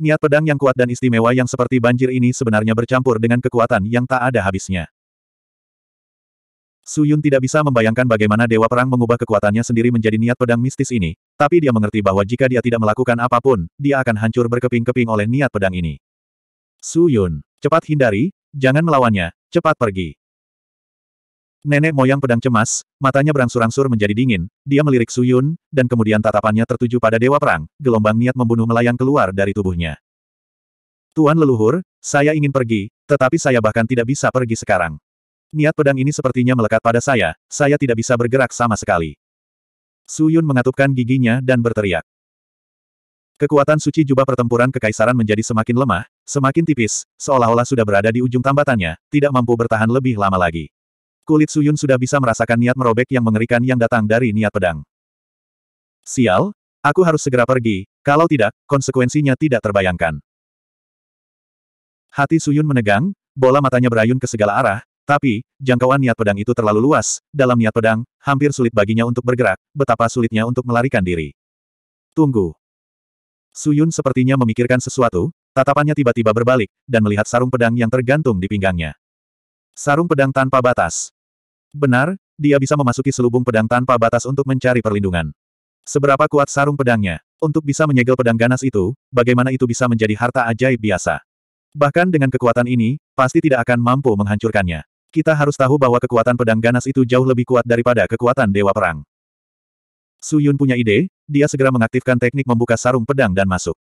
Niat pedang yang kuat dan istimewa yang seperti banjir ini sebenarnya bercampur dengan kekuatan yang tak ada habisnya. Suyun tidak bisa membayangkan bagaimana Dewa Perang mengubah kekuatannya sendiri menjadi niat pedang mistis ini, tapi dia mengerti bahwa jika dia tidak melakukan apapun, dia akan hancur berkeping-keping oleh niat pedang ini. Suyun, cepat hindari, jangan melawannya, cepat pergi. Nenek moyang pedang cemas, matanya berangsur-angsur menjadi dingin, dia melirik Suyun, dan kemudian tatapannya tertuju pada Dewa Perang, gelombang niat membunuh melayang keluar dari tubuhnya. Tuan leluhur, saya ingin pergi, tetapi saya bahkan tidak bisa pergi sekarang. Niat pedang ini sepertinya melekat pada saya, saya tidak bisa bergerak sama sekali. Suyun mengatupkan giginya dan berteriak. Kekuatan suci jubah pertempuran kekaisaran menjadi semakin lemah, semakin tipis, seolah-olah sudah berada di ujung tambatannya, tidak mampu bertahan lebih lama lagi. Kulit Suyun sudah bisa merasakan niat merobek yang mengerikan yang datang dari niat pedang. Sial, aku harus segera pergi, kalau tidak, konsekuensinya tidak terbayangkan. Hati Suyun menegang, bola matanya berayun ke segala arah, tapi, jangkauan niat pedang itu terlalu luas, dalam niat pedang, hampir sulit baginya untuk bergerak, betapa sulitnya untuk melarikan diri. Tunggu. Suyun sepertinya memikirkan sesuatu, tatapannya tiba-tiba berbalik, dan melihat sarung pedang yang tergantung di pinggangnya. Sarung pedang tanpa batas. Benar, dia bisa memasuki selubung pedang tanpa batas untuk mencari perlindungan. Seberapa kuat sarung pedangnya? Untuk bisa menyegel pedang ganas itu, bagaimana itu bisa menjadi harta ajaib biasa? Bahkan dengan kekuatan ini, pasti tidak akan mampu menghancurkannya. Kita harus tahu bahwa kekuatan pedang ganas itu jauh lebih kuat daripada kekuatan Dewa Perang. Su Yun punya ide, dia segera mengaktifkan teknik membuka sarung pedang dan masuk.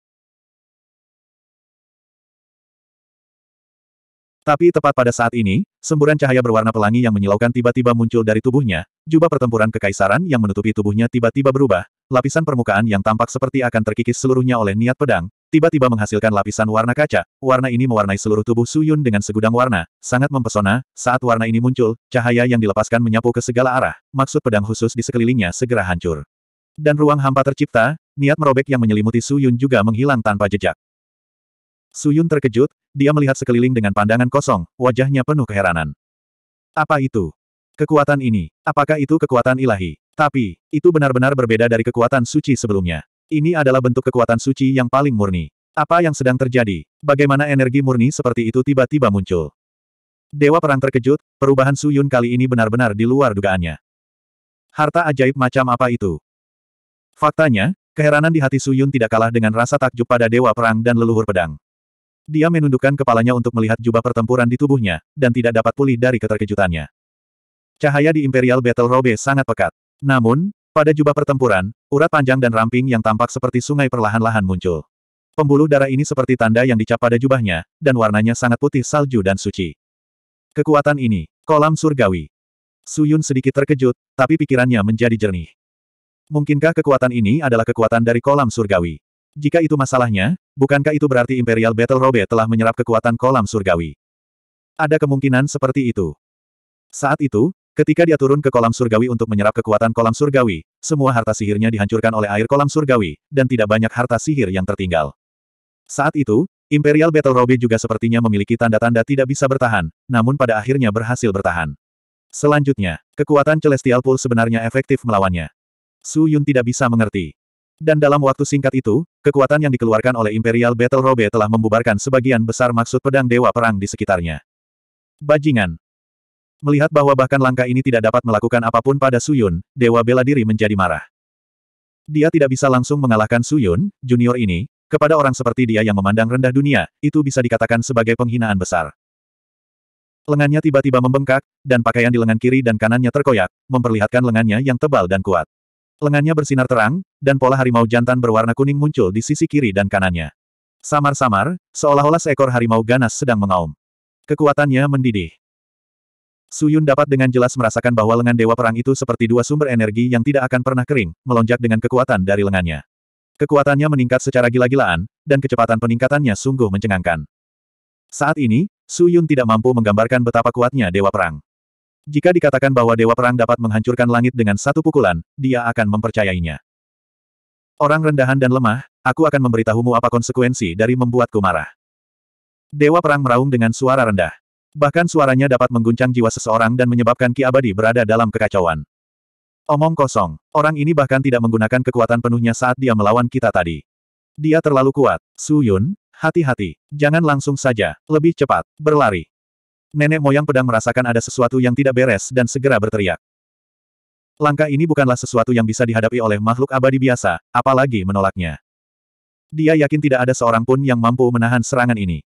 Tapi tepat pada saat ini, semburan cahaya berwarna pelangi yang menyilaukan tiba-tiba muncul dari tubuhnya, jubah pertempuran kekaisaran yang menutupi tubuhnya tiba-tiba berubah, lapisan permukaan yang tampak seperti akan terkikis seluruhnya oleh niat pedang, tiba-tiba menghasilkan lapisan warna kaca, warna ini mewarnai seluruh tubuh Suyun dengan segudang warna, sangat mempesona, saat warna ini muncul, cahaya yang dilepaskan menyapu ke segala arah, maksud pedang khusus di sekelilingnya segera hancur. Dan ruang hampa tercipta, niat merobek yang menyelimuti Suyun juga menghilang tanpa jejak. Suyun terkejut, dia melihat sekeliling dengan pandangan kosong, wajahnya penuh keheranan. Apa itu? Kekuatan ini, apakah itu kekuatan ilahi? Tapi, itu benar-benar berbeda dari kekuatan suci sebelumnya. Ini adalah bentuk kekuatan suci yang paling murni. Apa yang sedang terjadi? Bagaimana energi murni seperti itu tiba-tiba muncul? Dewa Perang terkejut, perubahan Suyun kali ini benar-benar di luar dugaannya. Harta ajaib macam apa itu? Faktanya, keheranan di hati Suyun tidak kalah dengan rasa takjub pada Dewa Perang dan leluhur pedang. Dia menundukkan kepalanya untuk melihat jubah pertempuran di tubuhnya, dan tidak dapat pulih dari keterkejutannya. Cahaya di Imperial Battle Robe sangat pekat. Namun, pada jubah pertempuran, urat panjang dan ramping yang tampak seperti sungai perlahan-lahan muncul. Pembuluh darah ini seperti tanda yang dicap pada jubahnya, dan warnanya sangat putih salju dan suci. Kekuatan ini, kolam surgawi. Suyun sedikit terkejut, tapi pikirannya menjadi jernih. Mungkinkah kekuatan ini adalah kekuatan dari kolam surgawi? Jika itu masalahnya, Bukankah itu berarti Imperial Battle Robe telah menyerap kekuatan kolam surgawi? Ada kemungkinan seperti itu. Saat itu, ketika dia turun ke kolam surgawi untuk menyerap kekuatan kolam surgawi, semua harta sihirnya dihancurkan oleh air kolam surgawi, dan tidak banyak harta sihir yang tertinggal. Saat itu, Imperial Battle Robe juga sepertinya memiliki tanda-tanda tidak bisa bertahan, namun pada akhirnya berhasil bertahan. Selanjutnya, kekuatan Celestial Pool sebenarnya efektif melawannya. Su Yun tidak bisa mengerti. Dan dalam waktu singkat itu, kekuatan yang dikeluarkan oleh Imperial Battle Robe telah membubarkan sebagian besar maksud pedang Dewa Perang di sekitarnya. Bajingan. Melihat bahwa bahkan langkah ini tidak dapat melakukan apapun pada Suyun, Dewa Bela Diri menjadi marah. Dia tidak bisa langsung mengalahkan Suyun, junior ini, kepada orang seperti dia yang memandang rendah dunia, itu bisa dikatakan sebagai penghinaan besar. Lengannya tiba-tiba membengkak, dan pakaian di lengan kiri dan kanannya terkoyak, memperlihatkan lengannya yang tebal dan kuat. Lengannya bersinar terang, dan pola harimau jantan berwarna kuning muncul di sisi kiri dan kanannya. Samar-samar, seolah-olah seekor harimau ganas sedang mengaum. Kekuatannya mendidih. Suyun dapat dengan jelas merasakan bahwa lengan dewa perang itu seperti dua sumber energi yang tidak akan pernah kering, melonjak dengan kekuatan dari lengannya. Kekuatannya meningkat secara gila-gilaan, dan kecepatan peningkatannya sungguh mencengangkan. Saat ini, Suyun tidak mampu menggambarkan betapa kuatnya dewa perang. Jika dikatakan bahwa Dewa Perang dapat menghancurkan langit dengan satu pukulan, dia akan mempercayainya. Orang rendahan dan lemah, aku akan memberitahumu apa konsekuensi dari membuatku marah. Dewa Perang meraung dengan suara rendah. Bahkan suaranya dapat mengguncang jiwa seseorang dan menyebabkan Ki Abadi berada dalam kekacauan. Omong kosong, orang ini bahkan tidak menggunakan kekuatan penuhnya saat dia melawan kita tadi. Dia terlalu kuat. Su Yun, hati-hati. Jangan langsung saja, lebih cepat, berlari. Nenek moyang pedang merasakan ada sesuatu yang tidak beres dan segera berteriak. Langkah ini bukanlah sesuatu yang bisa dihadapi oleh makhluk abadi biasa, apalagi menolaknya. Dia yakin tidak ada seorang pun yang mampu menahan serangan ini.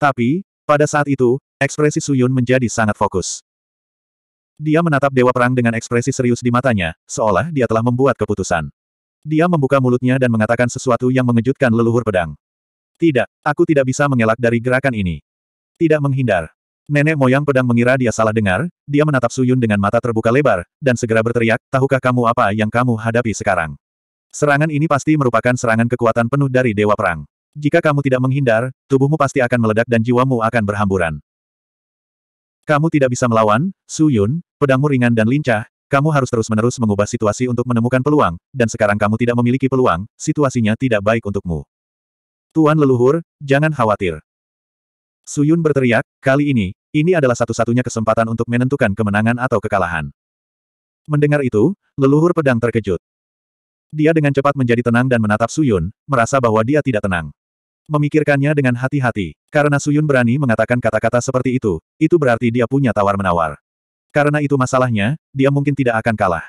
Tapi, pada saat itu, ekspresi Suyun menjadi sangat fokus. Dia menatap Dewa Perang dengan ekspresi serius di matanya, seolah dia telah membuat keputusan. Dia membuka mulutnya dan mengatakan sesuatu yang mengejutkan leluhur pedang. Tidak, aku tidak bisa mengelak dari gerakan ini. Tidak menghindar. Nenek moyang pedang mengira dia salah dengar, dia menatap Suyun dengan mata terbuka lebar, dan segera berteriak, tahukah kamu apa yang kamu hadapi sekarang? Serangan ini pasti merupakan serangan kekuatan penuh dari Dewa Perang. Jika kamu tidak menghindar, tubuhmu pasti akan meledak dan jiwamu akan berhamburan. Kamu tidak bisa melawan, Suyun, pedangmu ringan dan lincah, kamu harus terus-menerus mengubah situasi untuk menemukan peluang, dan sekarang kamu tidak memiliki peluang, situasinya tidak baik untukmu. Tuan leluhur, jangan khawatir. Suyun berteriak, kali ini, ini adalah satu-satunya kesempatan untuk menentukan kemenangan atau kekalahan. Mendengar itu, leluhur pedang terkejut. Dia dengan cepat menjadi tenang dan menatap Suyun, merasa bahwa dia tidak tenang. Memikirkannya dengan hati-hati, karena Suyun berani mengatakan kata-kata seperti itu, itu berarti dia punya tawar-menawar. Karena itu masalahnya, dia mungkin tidak akan kalah.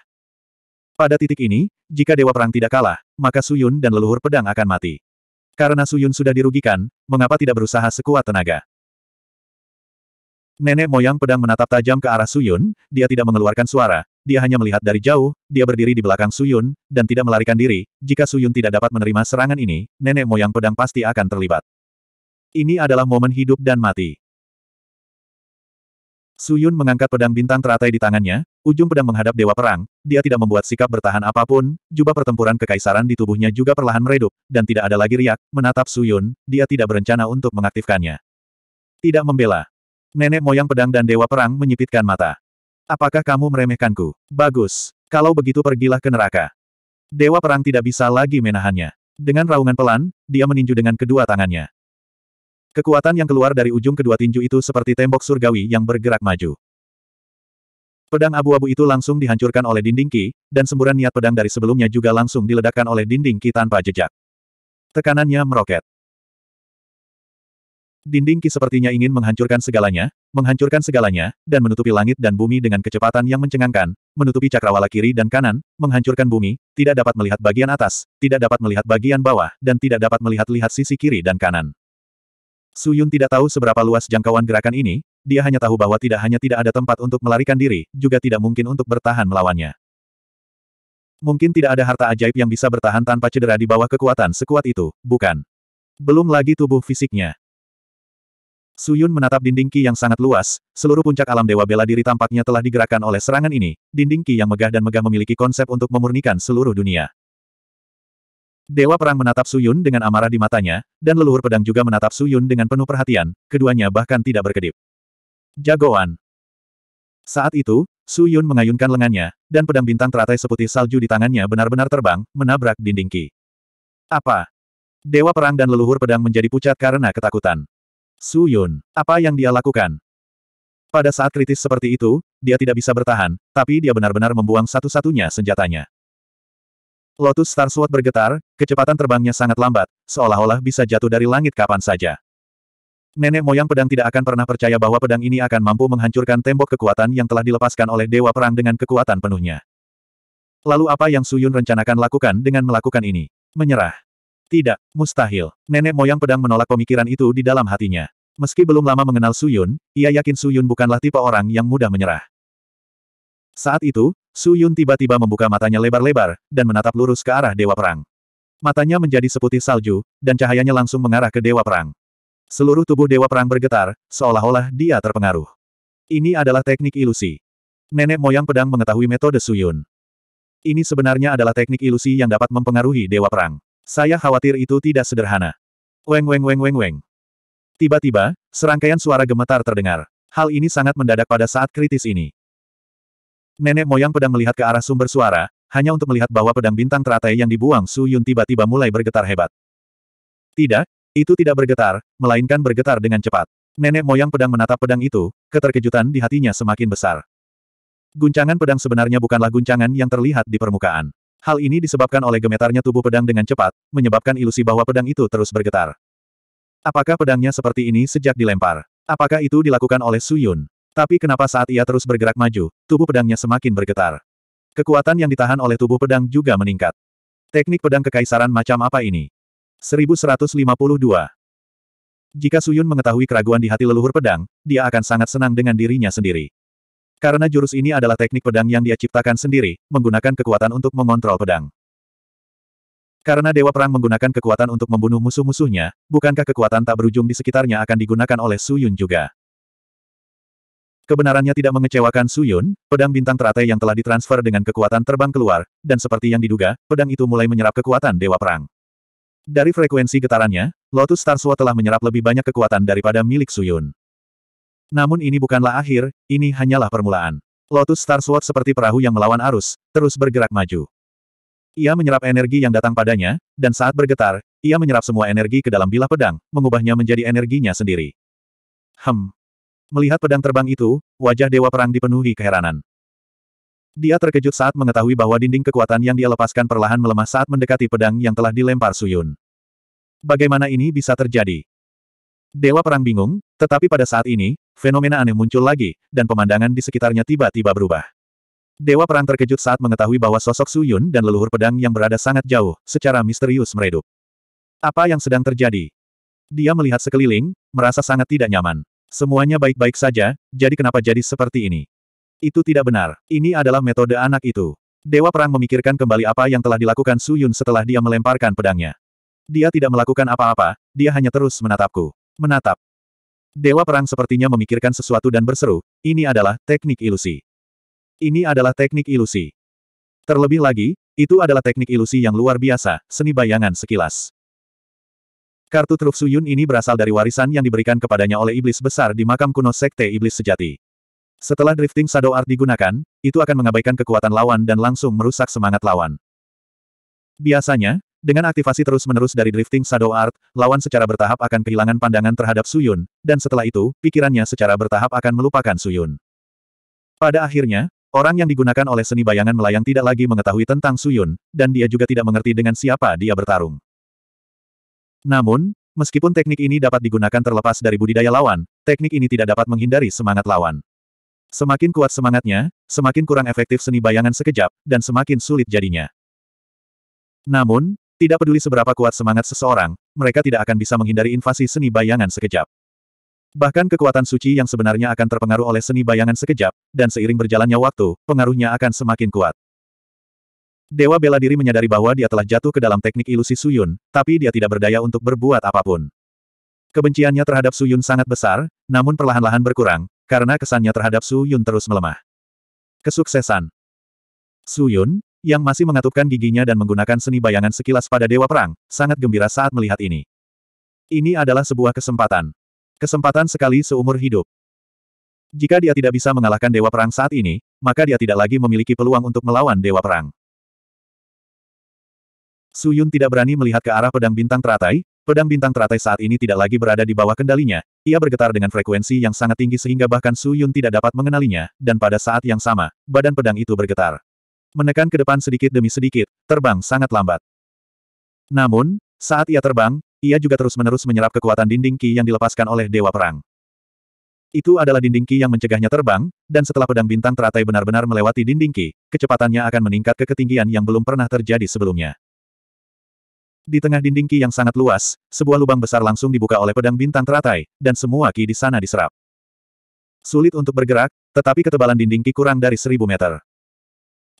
Pada titik ini, jika Dewa Perang tidak kalah, maka Suyun dan leluhur pedang akan mati. Karena Suyun sudah dirugikan, mengapa tidak berusaha sekuat tenaga? Nenek moyang pedang menatap tajam ke arah Suyun, dia tidak mengeluarkan suara, dia hanya melihat dari jauh, dia berdiri di belakang Suyun, dan tidak melarikan diri, jika Suyun tidak dapat menerima serangan ini, nenek moyang pedang pasti akan terlibat. Ini adalah momen hidup dan mati. Suyun mengangkat pedang bintang teratai di tangannya, ujung pedang menghadap dewa perang, dia tidak membuat sikap bertahan apapun, jubah pertempuran kekaisaran di tubuhnya juga perlahan meredup, dan tidak ada lagi riak, menatap Suyun, dia tidak berencana untuk mengaktifkannya. Tidak membela. Nenek moyang pedang dan dewa perang menyipitkan mata. Apakah kamu meremehkanku? Bagus. Kalau begitu pergilah ke neraka. Dewa perang tidak bisa lagi menahannya. Dengan raungan pelan, dia meninju dengan kedua tangannya. Kekuatan yang keluar dari ujung kedua tinju itu seperti tembok surgawi yang bergerak maju. Pedang abu-abu itu langsung dihancurkan oleh dinding Ki, dan semburan niat pedang dari sebelumnya juga langsung diledakkan oleh dinding Ki tanpa jejak. Tekanannya meroket. Dinding Ki sepertinya ingin menghancurkan segalanya, menghancurkan segalanya, dan menutupi langit dan bumi dengan kecepatan yang mencengangkan, menutupi cakrawala kiri dan kanan, menghancurkan bumi, tidak dapat melihat bagian atas, tidak dapat melihat bagian bawah, dan tidak dapat melihat-lihat sisi kiri dan kanan. Suyun tidak tahu seberapa luas jangkauan gerakan ini, dia hanya tahu bahwa tidak hanya tidak ada tempat untuk melarikan diri, juga tidak mungkin untuk bertahan melawannya. Mungkin tidak ada harta ajaib yang bisa bertahan tanpa cedera di bawah kekuatan sekuat itu, bukan? Belum lagi tubuh fisiknya. Suyun menatap dinding Ki yang sangat luas, seluruh puncak alam Dewa Bela Diri tampaknya telah digerakkan oleh serangan ini, dinding Ki yang megah dan megah memiliki konsep untuk memurnikan seluruh dunia. Dewa Perang menatap Suyun dengan amarah di matanya, dan leluhur pedang juga menatap Suyun dengan penuh perhatian, keduanya bahkan tidak berkedip. Jagoan. Saat itu, Suyun mengayunkan lengannya, dan pedang bintang teratai seputih salju di tangannya benar-benar terbang, menabrak dinding Ki. Apa? Dewa Perang dan leluhur pedang menjadi pucat karena ketakutan. Su Yun, apa yang dia lakukan? Pada saat kritis seperti itu, dia tidak bisa bertahan, tapi dia benar-benar membuang satu-satunya senjatanya. Lotus Star Sword bergetar, kecepatan terbangnya sangat lambat, seolah-olah bisa jatuh dari langit kapan saja. Nenek moyang pedang tidak akan pernah percaya bahwa pedang ini akan mampu menghancurkan tembok kekuatan yang telah dilepaskan oleh Dewa Perang dengan kekuatan penuhnya. Lalu apa yang Suyun rencanakan lakukan dengan melakukan ini? Menyerah. Tidak, mustahil. Nenek moyang pedang menolak pemikiran itu di dalam hatinya. Meski belum lama mengenal Suyun, ia yakin Suyun bukanlah tipe orang yang mudah menyerah. Saat itu, Suyun tiba-tiba membuka matanya lebar-lebar, dan menatap lurus ke arah Dewa Perang. Matanya menjadi seputih salju, dan cahayanya langsung mengarah ke Dewa Perang. Seluruh tubuh Dewa Perang bergetar, seolah-olah dia terpengaruh. Ini adalah teknik ilusi. Nenek moyang pedang mengetahui metode Suyun. Ini sebenarnya adalah teknik ilusi yang dapat mempengaruhi Dewa Perang. Saya khawatir itu tidak sederhana. Weng weng weng weng weng. Tiba-tiba, serangkaian suara gemetar terdengar. Hal ini sangat mendadak pada saat kritis ini. Nenek moyang pedang melihat ke arah sumber suara, hanya untuk melihat bahwa pedang bintang teratai yang dibuang Su Yun tiba-tiba mulai bergetar hebat. Tidak, itu tidak bergetar, melainkan bergetar dengan cepat. Nenek moyang pedang menatap pedang itu, keterkejutan di hatinya semakin besar. Guncangan pedang sebenarnya bukanlah guncangan yang terlihat di permukaan. Hal ini disebabkan oleh gemetarnya tubuh pedang dengan cepat, menyebabkan ilusi bahwa pedang itu terus bergetar. Apakah pedangnya seperti ini sejak dilempar? Apakah itu dilakukan oleh Su Yun? Tapi kenapa saat ia terus bergerak maju, tubuh pedangnya semakin bergetar? Kekuatan yang ditahan oleh tubuh pedang juga meningkat. Teknik pedang kekaisaran macam apa ini? 1152 Jika Su Yun mengetahui keraguan di hati leluhur pedang, dia akan sangat senang dengan dirinya sendiri. Karena jurus ini adalah teknik pedang yang dia ciptakan sendiri, menggunakan kekuatan untuk mengontrol pedang. Karena Dewa Perang menggunakan kekuatan untuk membunuh musuh-musuhnya, bukankah kekuatan tak berujung di sekitarnya akan digunakan oleh Su Yun juga? Kebenarannya tidak mengecewakan Su Yun, pedang bintang teratai yang telah ditransfer dengan kekuatan terbang keluar, dan seperti yang diduga, pedang itu mulai menyerap kekuatan Dewa Perang. Dari frekuensi getarannya, Lotus Star Sword telah menyerap lebih banyak kekuatan daripada milik Su Yun. Namun ini bukanlah akhir, ini hanyalah permulaan. Lotus Star Sword seperti perahu yang melawan arus, terus bergerak maju. Ia menyerap energi yang datang padanya, dan saat bergetar, ia menyerap semua energi ke dalam bilah pedang, mengubahnya menjadi energinya sendiri. Hem. Melihat pedang terbang itu, wajah Dewa Perang dipenuhi keheranan. Dia terkejut saat mengetahui bahwa dinding kekuatan yang dia lepaskan perlahan melemah saat mendekati pedang yang telah dilempar Suyun. Bagaimana ini bisa terjadi? Dewa Perang bingung, tetapi pada saat ini, fenomena aneh muncul lagi, dan pemandangan di sekitarnya tiba-tiba berubah. Dewa Perang terkejut saat mengetahui bahwa sosok Suyun dan leluhur pedang yang berada sangat jauh, secara misterius meredup. Apa yang sedang terjadi? Dia melihat sekeliling, merasa sangat tidak nyaman. Semuanya baik-baik saja, jadi kenapa jadi seperti ini? Itu tidak benar, ini adalah metode anak itu. Dewa Perang memikirkan kembali apa yang telah dilakukan Suyun setelah dia melemparkan pedangnya. Dia tidak melakukan apa-apa, dia hanya terus menatapku. Menatap. Dewa Perang sepertinya memikirkan sesuatu dan berseru, ini adalah teknik ilusi. Ini adalah teknik ilusi. Terlebih lagi, itu adalah teknik ilusi yang luar biasa, seni bayangan sekilas. Kartu truf Suyun ini berasal dari warisan yang diberikan kepadanya oleh iblis besar di makam kuno Sekte Iblis Sejati. Setelah drifting Shadow Art digunakan, itu akan mengabaikan kekuatan lawan dan langsung merusak semangat lawan. Biasanya, dengan aktivasi terus-menerus dari Drifting Shadow Art, lawan secara bertahap akan kehilangan pandangan terhadap Suyun, dan setelah itu, pikirannya secara bertahap akan melupakan Suyun. Pada akhirnya, orang yang digunakan oleh seni bayangan melayang tidak lagi mengetahui tentang Suyun, dan dia juga tidak mengerti dengan siapa dia bertarung. Namun, meskipun teknik ini dapat digunakan terlepas dari budidaya lawan, teknik ini tidak dapat menghindari semangat lawan. Semakin kuat semangatnya, semakin kurang efektif seni bayangan sekejap, dan semakin sulit jadinya. Namun, tidak peduli seberapa kuat semangat seseorang, mereka tidak akan bisa menghindari invasi seni bayangan sekejap. Bahkan kekuatan suci yang sebenarnya akan terpengaruh oleh seni bayangan sekejap, dan seiring berjalannya waktu, pengaruhnya akan semakin kuat. Dewa bela diri menyadari bahwa dia telah jatuh ke dalam teknik ilusi Suyun, tapi dia tidak berdaya untuk berbuat apapun. Kebenciannya terhadap Suyun sangat besar, namun perlahan-lahan berkurang, karena kesannya terhadap Suyun terus melemah. Kesuksesan Suyun, yang masih mengatupkan giginya dan menggunakan seni bayangan sekilas pada Dewa Perang, sangat gembira saat melihat ini. Ini adalah sebuah kesempatan. Kesempatan sekali seumur hidup. Jika dia tidak bisa mengalahkan Dewa Perang saat ini, maka dia tidak lagi memiliki peluang untuk melawan Dewa Perang. Su Yun tidak berani melihat ke arah pedang bintang teratai, pedang bintang teratai saat ini tidak lagi berada di bawah kendalinya, ia bergetar dengan frekuensi yang sangat tinggi sehingga bahkan Su Yun tidak dapat mengenalinya, dan pada saat yang sama, badan pedang itu bergetar menekan ke depan sedikit demi sedikit, terbang sangat lambat. Namun, saat ia terbang, ia juga terus-menerus menyerap kekuatan dinding ki yang dilepaskan oleh Dewa Perang. Itu adalah dinding ki yang mencegahnya terbang, dan setelah pedang bintang teratai benar-benar melewati dinding ki, kecepatannya akan meningkat ke ketinggian yang belum pernah terjadi sebelumnya. Di tengah dinding ki yang sangat luas, sebuah lubang besar langsung dibuka oleh pedang bintang teratai, dan semua ki di sana diserap. Sulit untuk bergerak, tetapi ketebalan dinding ki kurang dari seribu meter.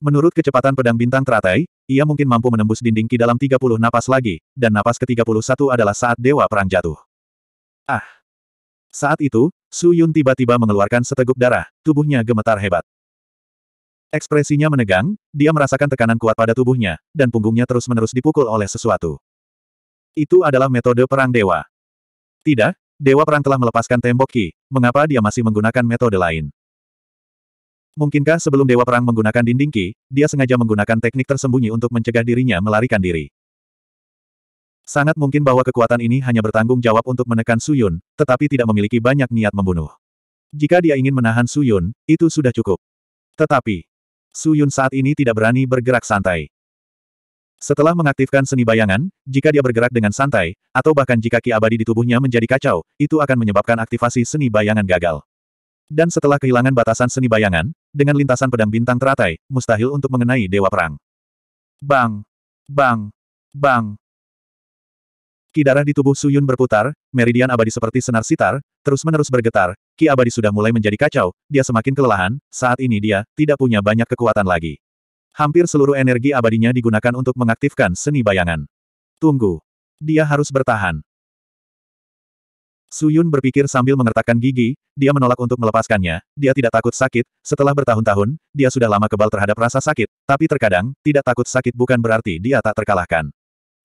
Menurut kecepatan pedang bintang teratai, ia mungkin mampu menembus dinding ki dalam 30 napas lagi, dan napas ke-31 adalah saat dewa perang jatuh. Ah! Saat itu, Su Yun tiba-tiba mengeluarkan seteguk darah, tubuhnya gemetar hebat. Ekspresinya menegang, dia merasakan tekanan kuat pada tubuhnya, dan punggungnya terus-menerus dipukul oleh sesuatu. Itu adalah metode perang dewa. Tidak, dewa perang telah melepaskan tembok ki, mengapa dia masih menggunakan metode lain? Mungkinkah sebelum Dewa Perang menggunakan dinding ki, dia sengaja menggunakan teknik tersembunyi untuk mencegah dirinya melarikan diri? Sangat mungkin bahwa kekuatan ini hanya bertanggung jawab untuk menekan Suyun, tetapi tidak memiliki banyak niat membunuh. Jika dia ingin menahan Suyun, itu sudah cukup. Tetapi, Suyun saat ini tidak berani bergerak santai. Setelah mengaktifkan seni bayangan, jika dia bergerak dengan santai, atau bahkan jika ki abadi di tubuhnya menjadi kacau, itu akan menyebabkan aktivasi seni bayangan gagal. Dan setelah kehilangan batasan seni bayangan, dengan lintasan pedang bintang teratai, mustahil untuk mengenai dewa perang. Bang! Bang! Bang! Ki darah di tubuh Suyun berputar, meridian abadi seperti senar sitar, terus-menerus bergetar, ki abadi sudah mulai menjadi kacau, dia semakin kelelahan, saat ini dia, tidak punya banyak kekuatan lagi. Hampir seluruh energi abadinya digunakan untuk mengaktifkan seni bayangan. Tunggu. Dia harus bertahan. Suyun berpikir sambil mengertakkan gigi, dia menolak untuk melepaskannya, dia tidak takut sakit, setelah bertahun-tahun, dia sudah lama kebal terhadap rasa sakit, tapi terkadang, tidak takut sakit bukan berarti dia tak terkalahkan.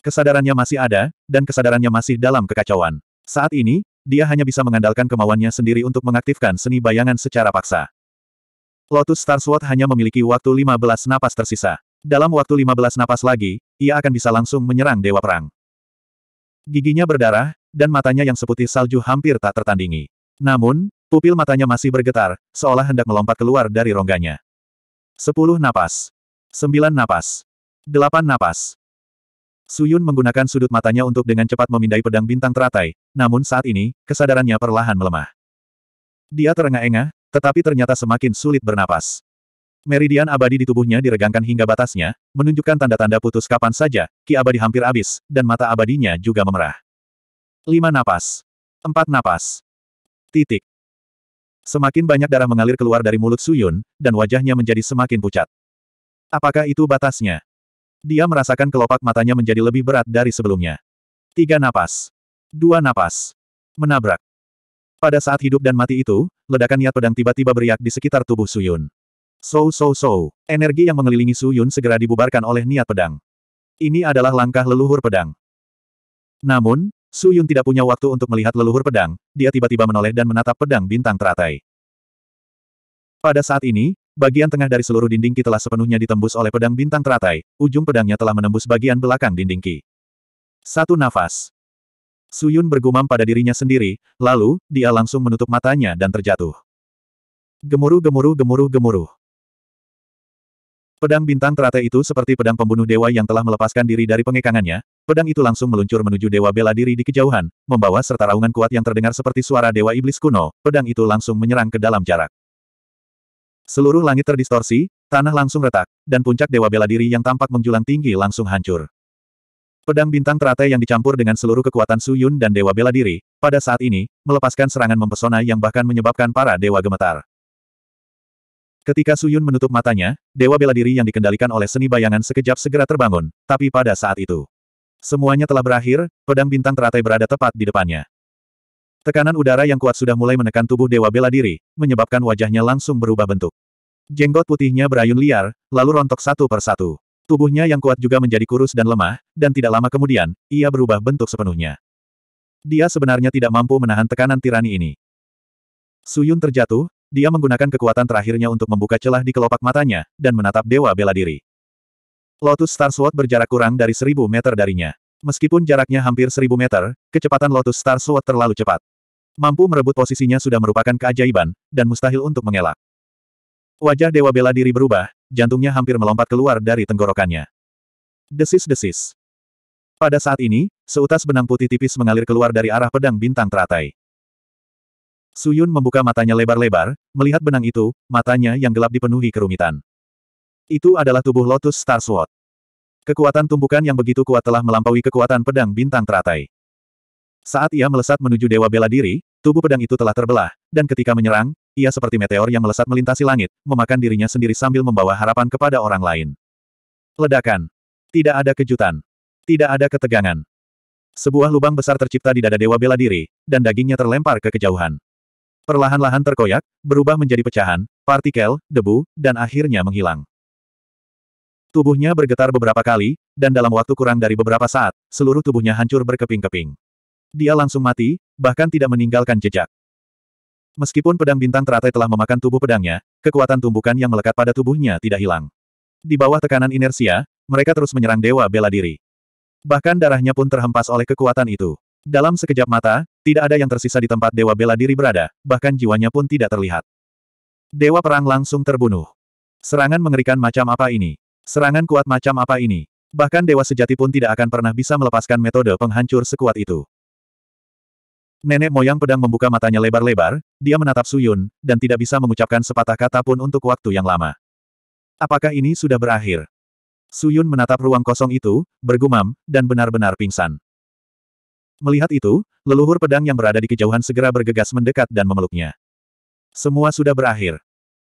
Kesadarannya masih ada, dan kesadarannya masih dalam kekacauan. Saat ini, dia hanya bisa mengandalkan kemauannya sendiri untuk mengaktifkan seni bayangan secara paksa. Lotus Star Sword hanya memiliki waktu 15 napas tersisa. Dalam waktu 15 napas lagi, ia akan bisa langsung menyerang Dewa Perang. Giginya berdarah, dan matanya yang seputih salju hampir tak tertandingi. Namun, pupil matanya masih bergetar, seolah hendak melompat keluar dari rongganya. Sepuluh napas. Sembilan napas. Delapan napas. Suyun menggunakan sudut matanya untuk dengan cepat memindai pedang bintang teratai, namun saat ini, kesadarannya perlahan melemah. Dia terengah-engah, tetapi ternyata semakin sulit bernapas. Meridian abadi di tubuhnya diregangkan hingga batasnya, menunjukkan tanda-tanda putus kapan saja, ki abadi hampir habis, dan mata abadinya juga memerah. Lima napas. Empat napas. Titik. Semakin banyak darah mengalir keluar dari mulut Suyun, dan wajahnya menjadi semakin pucat. Apakah itu batasnya? Dia merasakan kelopak matanya menjadi lebih berat dari sebelumnya. Tiga napas. Dua napas. Menabrak. Pada saat hidup dan mati itu, ledakan niat pedang tiba-tiba beriak di sekitar tubuh Suyun. So so so, energi yang mengelilingi Su Yun segera dibubarkan oleh niat pedang. Ini adalah langkah leluhur pedang. Namun, Su Yun tidak punya waktu untuk melihat leluhur pedang, dia tiba-tiba menoleh dan menatap pedang bintang teratai. Pada saat ini, bagian tengah dari seluruh dinding Ki telah sepenuhnya ditembus oleh pedang bintang teratai, ujung pedangnya telah menembus bagian belakang dinding Ki. Satu nafas. Su Yun bergumam pada dirinya sendiri, lalu, dia langsung menutup matanya dan terjatuh. Gemuruh gemuruh gemuruh gemuruh. Pedang bintang teratai itu seperti pedang pembunuh dewa yang telah melepaskan diri dari pengekangannya, pedang itu langsung meluncur menuju dewa bela diri di kejauhan, membawa serta raungan kuat yang terdengar seperti suara dewa iblis kuno, pedang itu langsung menyerang ke dalam jarak. Seluruh langit terdistorsi, tanah langsung retak, dan puncak dewa bela diri yang tampak menjulang tinggi langsung hancur. Pedang bintang teratai yang dicampur dengan seluruh kekuatan Suyun dan dewa bela diri, pada saat ini, melepaskan serangan mempesona yang bahkan menyebabkan para dewa gemetar. Ketika Suyun menutup matanya, dewa bela diri yang dikendalikan oleh seni bayangan sekejap segera terbangun, tapi pada saat itu. Semuanya telah berakhir, pedang bintang teratai berada tepat di depannya. Tekanan udara yang kuat sudah mulai menekan tubuh dewa bela diri, menyebabkan wajahnya langsung berubah bentuk. Jenggot putihnya berayun liar, lalu rontok satu per satu. Tubuhnya yang kuat juga menjadi kurus dan lemah, dan tidak lama kemudian, ia berubah bentuk sepenuhnya. Dia sebenarnya tidak mampu menahan tekanan tirani ini. Suyun terjatuh, dia menggunakan kekuatan terakhirnya untuk membuka celah di kelopak matanya, dan menatap Dewa Bela Diri. Lotus Star Sword berjarak kurang dari seribu meter darinya. Meskipun jaraknya hampir seribu meter, kecepatan Lotus Star Sword terlalu cepat. Mampu merebut posisinya sudah merupakan keajaiban, dan mustahil untuk mengelak. Wajah Dewa Bela Diri berubah, jantungnya hampir melompat keluar dari tenggorokannya. Desis-desis. Pada saat ini, seutas benang putih tipis mengalir keluar dari arah pedang bintang teratai. Suyun membuka matanya lebar-lebar, melihat benang itu, matanya yang gelap dipenuhi kerumitan. Itu adalah tubuh Lotus Star Sword. Kekuatan tumbukan yang begitu kuat telah melampaui kekuatan pedang bintang teratai. Saat ia melesat menuju Dewa Bela Diri, tubuh pedang itu telah terbelah, dan ketika menyerang, ia seperti meteor yang melesat melintasi langit, memakan dirinya sendiri sambil membawa harapan kepada orang lain. Ledakan. Tidak ada kejutan. Tidak ada ketegangan. Sebuah lubang besar tercipta di dada Dewa Bela Diri, dan dagingnya terlempar ke kejauhan perlahan-lahan terkoyak, berubah menjadi pecahan, partikel, debu, dan akhirnya menghilang. Tubuhnya bergetar beberapa kali, dan dalam waktu kurang dari beberapa saat, seluruh tubuhnya hancur berkeping-keping. Dia langsung mati, bahkan tidak meninggalkan jejak. Meskipun pedang bintang teratai telah memakan tubuh pedangnya, kekuatan tumbukan yang melekat pada tubuhnya tidak hilang. Di bawah tekanan inersia, mereka terus menyerang dewa bela diri. Bahkan darahnya pun terhempas oleh kekuatan itu. Dalam sekejap mata, tidak ada yang tersisa di tempat Dewa Bela Diri berada, bahkan jiwanya pun tidak terlihat. Dewa Perang langsung terbunuh. Serangan mengerikan macam apa ini? Serangan kuat macam apa ini? Bahkan Dewa Sejati pun tidak akan pernah bisa melepaskan metode penghancur sekuat itu. Nenek moyang pedang membuka matanya lebar-lebar, dia menatap Suyun, dan tidak bisa mengucapkan sepatah kata pun untuk waktu yang lama. Apakah ini sudah berakhir? Suyun menatap ruang kosong itu, bergumam, dan benar-benar pingsan. Melihat itu, leluhur pedang yang berada di kejauhan segera bergegas mendekat dan memeluknya. Semua sudah berakhir.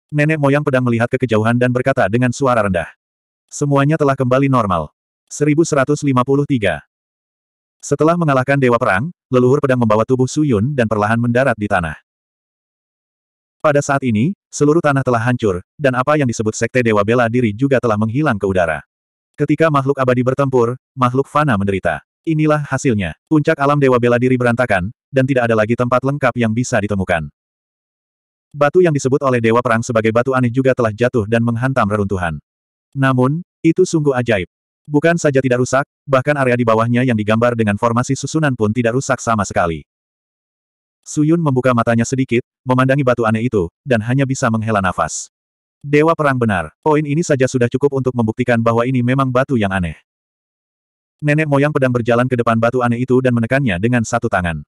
Nenek moyang pedang melihat ke kejauhan dan berkata dengan suara rendah. Semuanya telah kembali normal. 1153 Setelah mengalahkan Dewa Perang, leluhur pedang membawa tubuh Suyun dan perlahan mendarat di tanah. Pada saat ini, seluruh tanah telah hancur, dan apa yang disebut Sekte Dewa Bela Diri juga telah menghilang ke udara. Ketika makhluk abadi bertempur, makhluk fana menderita. Inilah hasilnya. Puncak alam Dewa Bela Diri berantakan, dan tidak ada lagi tempat lengkap yang bisa ditemukan. Batu yang disebut oleh Dewa Perang sebagai batu aneh juga telah jatuh dan menghantam reruntuhan. Namun, itu sungguh ajaib. Bukan saja tidak rusak, bahkan area di bawahnya yang digambar dengan formasi susunan pun tidak rusak sama sekali. Suyun membuka matanya sedikit, memandangi batu aneh itu, dan hanya bisa menghela nafas. Dewa Perang benar, poin ini saja sudah cukup untuk membuktikan bahwa ini memang batu yang aneh. Nenek moyang pedang berjalan ke depan batu aneh itu dan menekannya dengan satu tangan.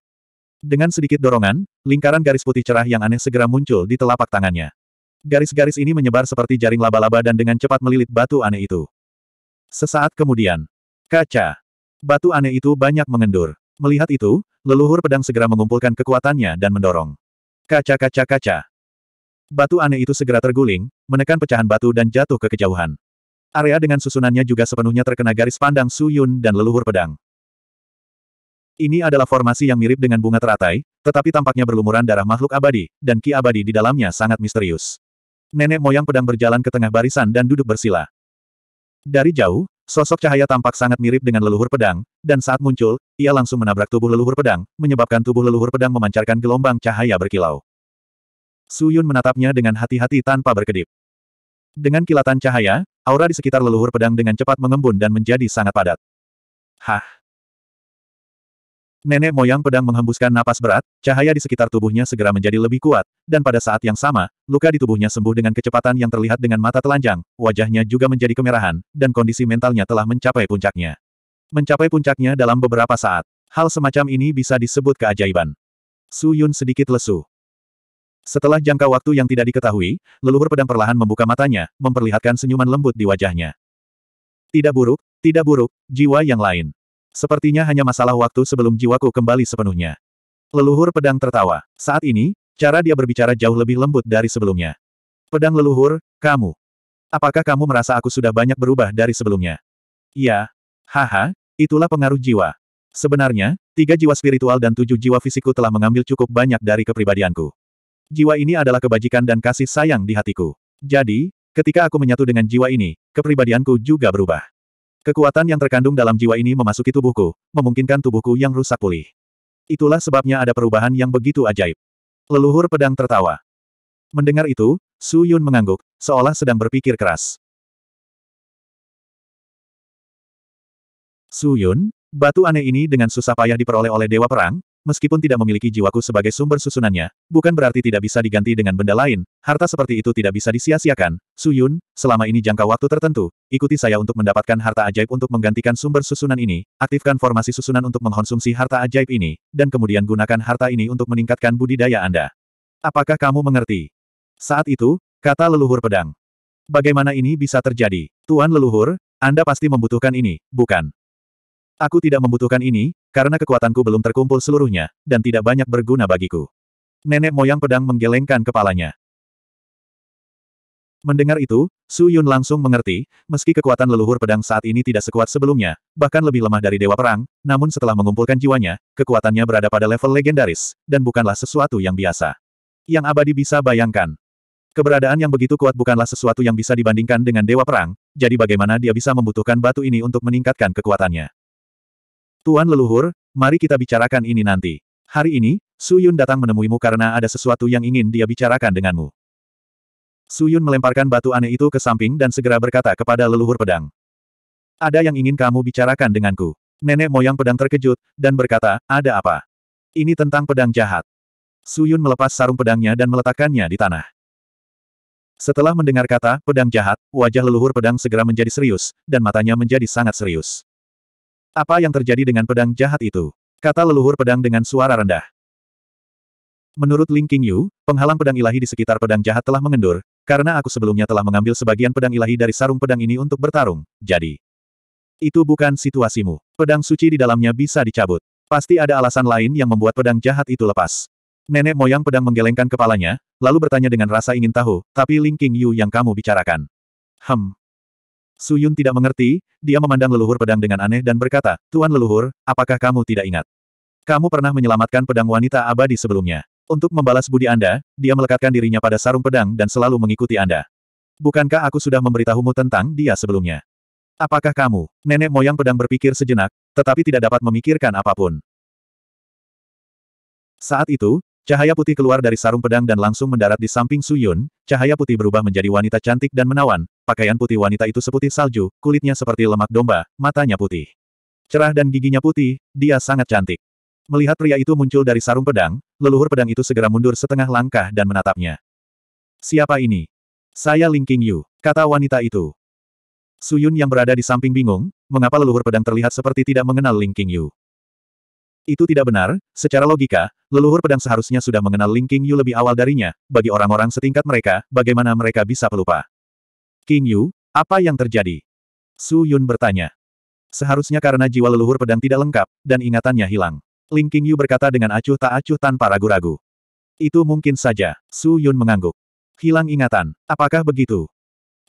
Dengan sedikit dorongan, lingkaran garis putih cerah yang aneh segera muncul di telapak tangannya. Garis-garis ini menyebar seperti jaring laba-laba dan dengan cepat melilit batu aneh itu. Sesaat kemudian, kaca. Batu aneh itu banyak mengendur. Melihat itu, leluhur pedang segera mengumpulkan kekuatannya dan mendorong. Kaca-kaca-kaca. Batu aneh itu segera terguling, menekan pecahan batu dan jatuh ke kejauhan. Area dengan susunannya juga sepenuhnya terkena garis pandang Su Yun dan leluhur pedang. Ini adalah formasi yang mirip dengan bunga teratai, tetapi tampaknya berlumuran darah makhluk abadi, dan ki abadi di dalamnya sangat misterius. Nenek moyang pedang berjalan ke tengah barisan dan duduk bersila. Dari jauh, sosok cahaya tampak sangat mirip dengan leluhur pedang, dan saat muncul, ia langsung menabrak tubuh leluhur pedang, menyebabkan tubuh leluhur pedang memancarkan gelombang cahaya berkilau. Suyun menatapnya dengan hati-hati tanpa berkedip. Dengan kilatan cahaya, aura di sekitar leluhur pedang dengan cepat mengembun dan menjadi sangat padat. Hah! Nenek moyang pedang menghembuskan napas berat, cahaya di sekitar tubuhnya segera menjadi lebih kuat, dan pada saat yang sama, luka di tubuhnya sembuh dengan kecepatan yang terlihat dengan mata telanjang, wajahnya juga menjadi kemerahan, dan kondisi mentalnya telah mencapai puncaknya. Mencapai puncaknya dalam beberapa saat. Hal semacam ini bisa disebut keajaiban. Su Yun sedikit lesu. Setelah jangka waktu yang tidak diketahui, leluhur pedang perlahan membuka matanya, memperlihatkan senyuman lembut di wajahnya. Tidak buruk, tidak buruk, jiwa yang lain. Sepertinya hanya masalah waktu sebelum jiwaku kembali sepenuhnya. Leluhur pedang tertawa. Saat ini, cara dia berbicara jauh lebih lembut dari sebelumnya. Pedang leluhur, kamu. Apakah kamu merasa aku sudah banyak berubah dari sebelumnya? Ya. Haha, itulah pengaruh jiwa. Sebenarnya, tiga jiwa spiritual dan tujuh jiwa fisikku telah mengambil cukup banyak dari kepribadianku. Jiwa ini adalah kebajikan dan kasih sayang di hatiku. Jadi, ketika aku menyatu dengan jiwa ini, kepribadianku juga berubah. Kekuatan yang terkandung dalam jiwa ini memasuki tubuhku, memungkinkan tubuhku yang rusak pulih. Itulah sebabnya ada perubahan yang begitu ajaib. Leluhur pedang tertawa. Mendengar itu, Su Yun mengangguk, seolah sedang berpikir keras. Su Yun, batu aneh ini dengan susah payah diperoleh oleh Dewa Perang, meskipun tidak memiliki jiwaku sebagai sumber susunannya, bukan berarti tidak bisa diganti dengan benda lain, harta seperti itu tidak bisa disia-siakan. Suyun, selama ini jangka waktu tertentu, ikuti saya untuk mendapatkan harta ajaib untuk menggantikan sumber susunan ini, aktifkan formasi susunan untuk mengkonsumsi harta ajaib ini, dan kemudian gunakan harta ini untuk meningkatkan budidaya Anda. Apakah kamu mengerti? Saat itu, kata leluhur pedang. Bagaimana ini bisa terjadi? Tuan leluhur, Anda pasti membutuhkan ini, bukan? Aku tidak membutuhkan ini, karena kekuatanku belum terkumpul seluruhnya, dan tidak banyak berguna bagiku. Nenek moyang pedang menggelengkan kepalanya. Mendengar itu, Su Yun langsung mengerti, meski kekuatan leluhur pedang saat ini tidak sekuat sebelumnya, bahkan lebih lemah dari Dewa Perang, namun setelah mengumpulkan jiwanya, kekuatannya berada pada level legendaris, dan bukanlah sesuatu yang biasa. Yang abadi bisa bayangkan. Keberadaan yang begitu kuat bukanlah sesuatu yang bisa dibandingkan dengan Dewa Perang, jadi bagaimana dia bisa membutuhkan batu ini untuk meningkatkan kekuatannya. Tuan leluhur, mari kita bicarakan ini nanti. Hari ini, Su Yun datang menemuimu karena ada sesuatu yang ingin dia bicarakan denganmu. Su Yun melemparkan batu aneh itu ke samping dan segera berkata kepada leluhur pedang. Ada yang ingin kamu bicarakan denganku. Nenek moyang pedang terkejut, dan berkata, ada apa? Ini tentang pedang jahat. Su Yun melepas sarung pedangnya dan meletakkannya di tanah. Setelah mendengar kata, pedang jahat, wajah leluhur pedang segera menjadi serius, dan matanya menjadi sangat serius. Apa yang terjadi dengan pedang jahat itu? Kata leluhur pedang dengan suara rendah. Menurut Ling Qingyu, penghalang pedang ilahi di sekitar pedang jahat telah mengendur, karena aku sebelumnya telah mengambil sebagian pedang ilahi dari sarung pedang ini untuk bertarung, jadi... Itu bukan situasimu. Pedang suci di dalamnya bisa dicabut. Pasti ada alasan lain yang membuat pedang jahat itu lepas. Nenek moyang pedang menggelengkan kepalanya, lalu bertanya dengan rasa ingin tahu, tapi Ling Qingyu yang kamu bicarakan. Hmm. Su Yun tidak mengerti, dia memandang leluhur pedang dengan aneh dan berkata, Tuan leluhur, apakah kamu tidak ingat? Kamu pernah menyelamatkan pedang wanita abadi sebelumnya. Untuk membalas budi Anda, dia melekatkan dirinya pada sarung pedang dan selalu mengikuti Anda. Bukankah aku sudah memberitahumu tentang dia sebelumnya? Apakah kamu, nenek moyang pedang berpikir sejenak, tetapi tidak dapat memikirkan apapun? Saat itu, cahaya putih keluar dari sarung pedang dan langsung mendarat di samping Suyun, cahaya putih berubah menjadi wanita cantik dan menawan, Pakaian putih wanita itu seputih salju, kulitnya seperti lemak domba, matanya putih. Cerah dan giginya putih, dia sangat cantik. Melihat pria itu muncul dari sarung pedang, leluhur pedang itu segera mundur setengah langkah dan menatapnya. Siapa ini? Saya Ling King Yu, kata wanita itu. Suyun yang berada di samping bingung, mengapa leluhur pedang terlihat seperti tidak mengenal Ling King Yu. Itu tidak benar, secara logika, leluhur pedang seharusnya sudah mengenal Ling King Yu lebih awal darinya, bagi orang-orang setingkat mereka, bagaimana mereka bisa pelupa. King Yu, apa yang terjadi? Su Yun bertanya. Seharusnya karena jiwa leluhur pedang tidak lengkap, dan ingatannya hilang. Ling King Yu berkata dengan acuh tak acuh tanpa ragu-ragu. Itu mungkin saja, Su Yun mengangguk. Hilang ingatan, apakah begitu?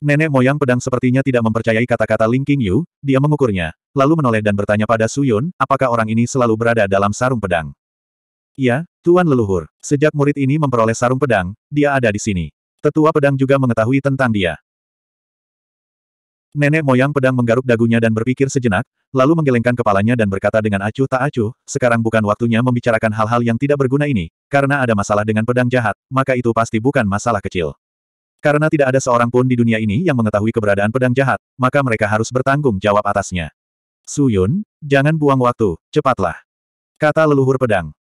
Nenek moyang pedang sepertinya tidak mempercayai kata-kata Ling King Yu, dia mengukurnya, lalu menoleh dan bertanya pada Su Yun, apakah orang ini selalu berada dalam sarung pedang? Ya, Tuan Leluhur, sejak murid ini memperoleh sarung pedang, dia ada di sini. Tetua pedang juga mengetahui tentang dia. Nenek moyang pedang menggaruk dagunya dan berpikir sejenak, lalu menggelengkan kepalanya dan berkata dengan acuh tak acuh, sekarang bukan waktunya membicarakan hal-hal yang tidak berguna ini, karena ada masalah dengan pedang jahat, maka itu pasti bukan masalah kecil. Karena tidak ada seorang pun di dunia ini yang mengetahui keberadaan pedang jahat, maka mereka harus bertanggung jawab atasnya. Suyun, jangan buang waktu, cepatlah. Kata leluhur pedang.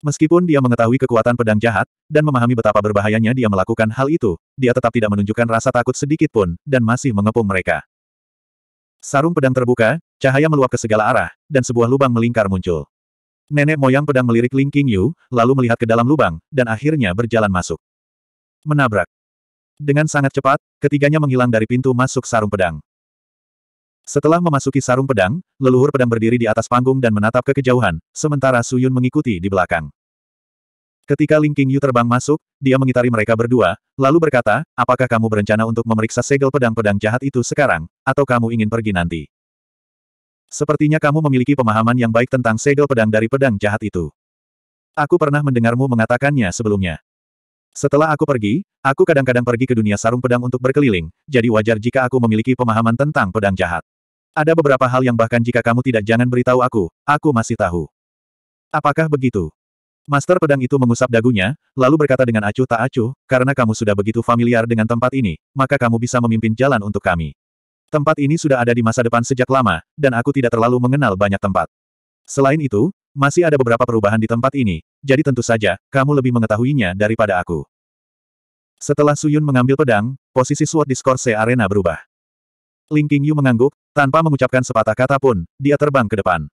Meskipun dia mengetahui kekuatan pedang jahat, dan memahami betapa berbahayanya dia melakukan hal itu, dia tetap tidak menunjukkan rasa takut sedikit pun, dan masih mengepung mereka. Sarung pedang terbuka, cahaya meluap ke segala arah, dan sebuah lubang melingkar muncul. Nenek moyang pedang melirik Ling King Yu, lalu melihat ke dalam lubang, dan akhirnya berjalan masuk. Menabrak. Dengan sangat cepat, ketiganya menghilang dari pintu masuk sarung pedang. Setelah memasuki sarung pedang, leluhur pedang berdiri di atas panggung dan menatap ke kejauhan, sementara Suyun mengikuti di belakang. Ketika Ling Qingyu terbang masuk, dia mengitari mereka berdua, lalu berkata, apakah kamu berencana untuk memeriksa segel pedang-pedang jahat itu sekarang, atau kamu ingin pergi nanti? Sepertinya kamu memiliki pemahaman yang baik tentang segel pedang dari pedang jahat itu. Aku pernah mendengarmu mengatakannya sebelumnya. Setelah aku pergi, aku kadang-kadang pergi ke dunia sarung pedang untuk berkeliling, jadi wajar jika aku memiliki pemahaman tentang pedang jahat. Ada beberapa hal yang bahkan jika kamu tidak jangan beritahu aku, aku masih tahu. Apakah begitu? Master pedang itu mengusap dagunya, lalu berkata dengan acuh tak acuh, karena kamu sudah begitu familiar dengan tempat ini, maka kamu bisa memimpin jalan untuk kami. Tempat ini sudah ada di masa depan sejak lama, dan aku tidak terlalu mengenal banyak tempat. Selain itu, masih ada beberapa perubahan di tempat ini, jadi tentu saja, kamu lebih mengetahuinya daripada aku. Setelah Suyun mengambil pedang, posisi Sword Discourse Arena berubah. Ling Qingyu mengangguk, tanpa mengucapkan sepatah kata pun, dia terbang ke depan.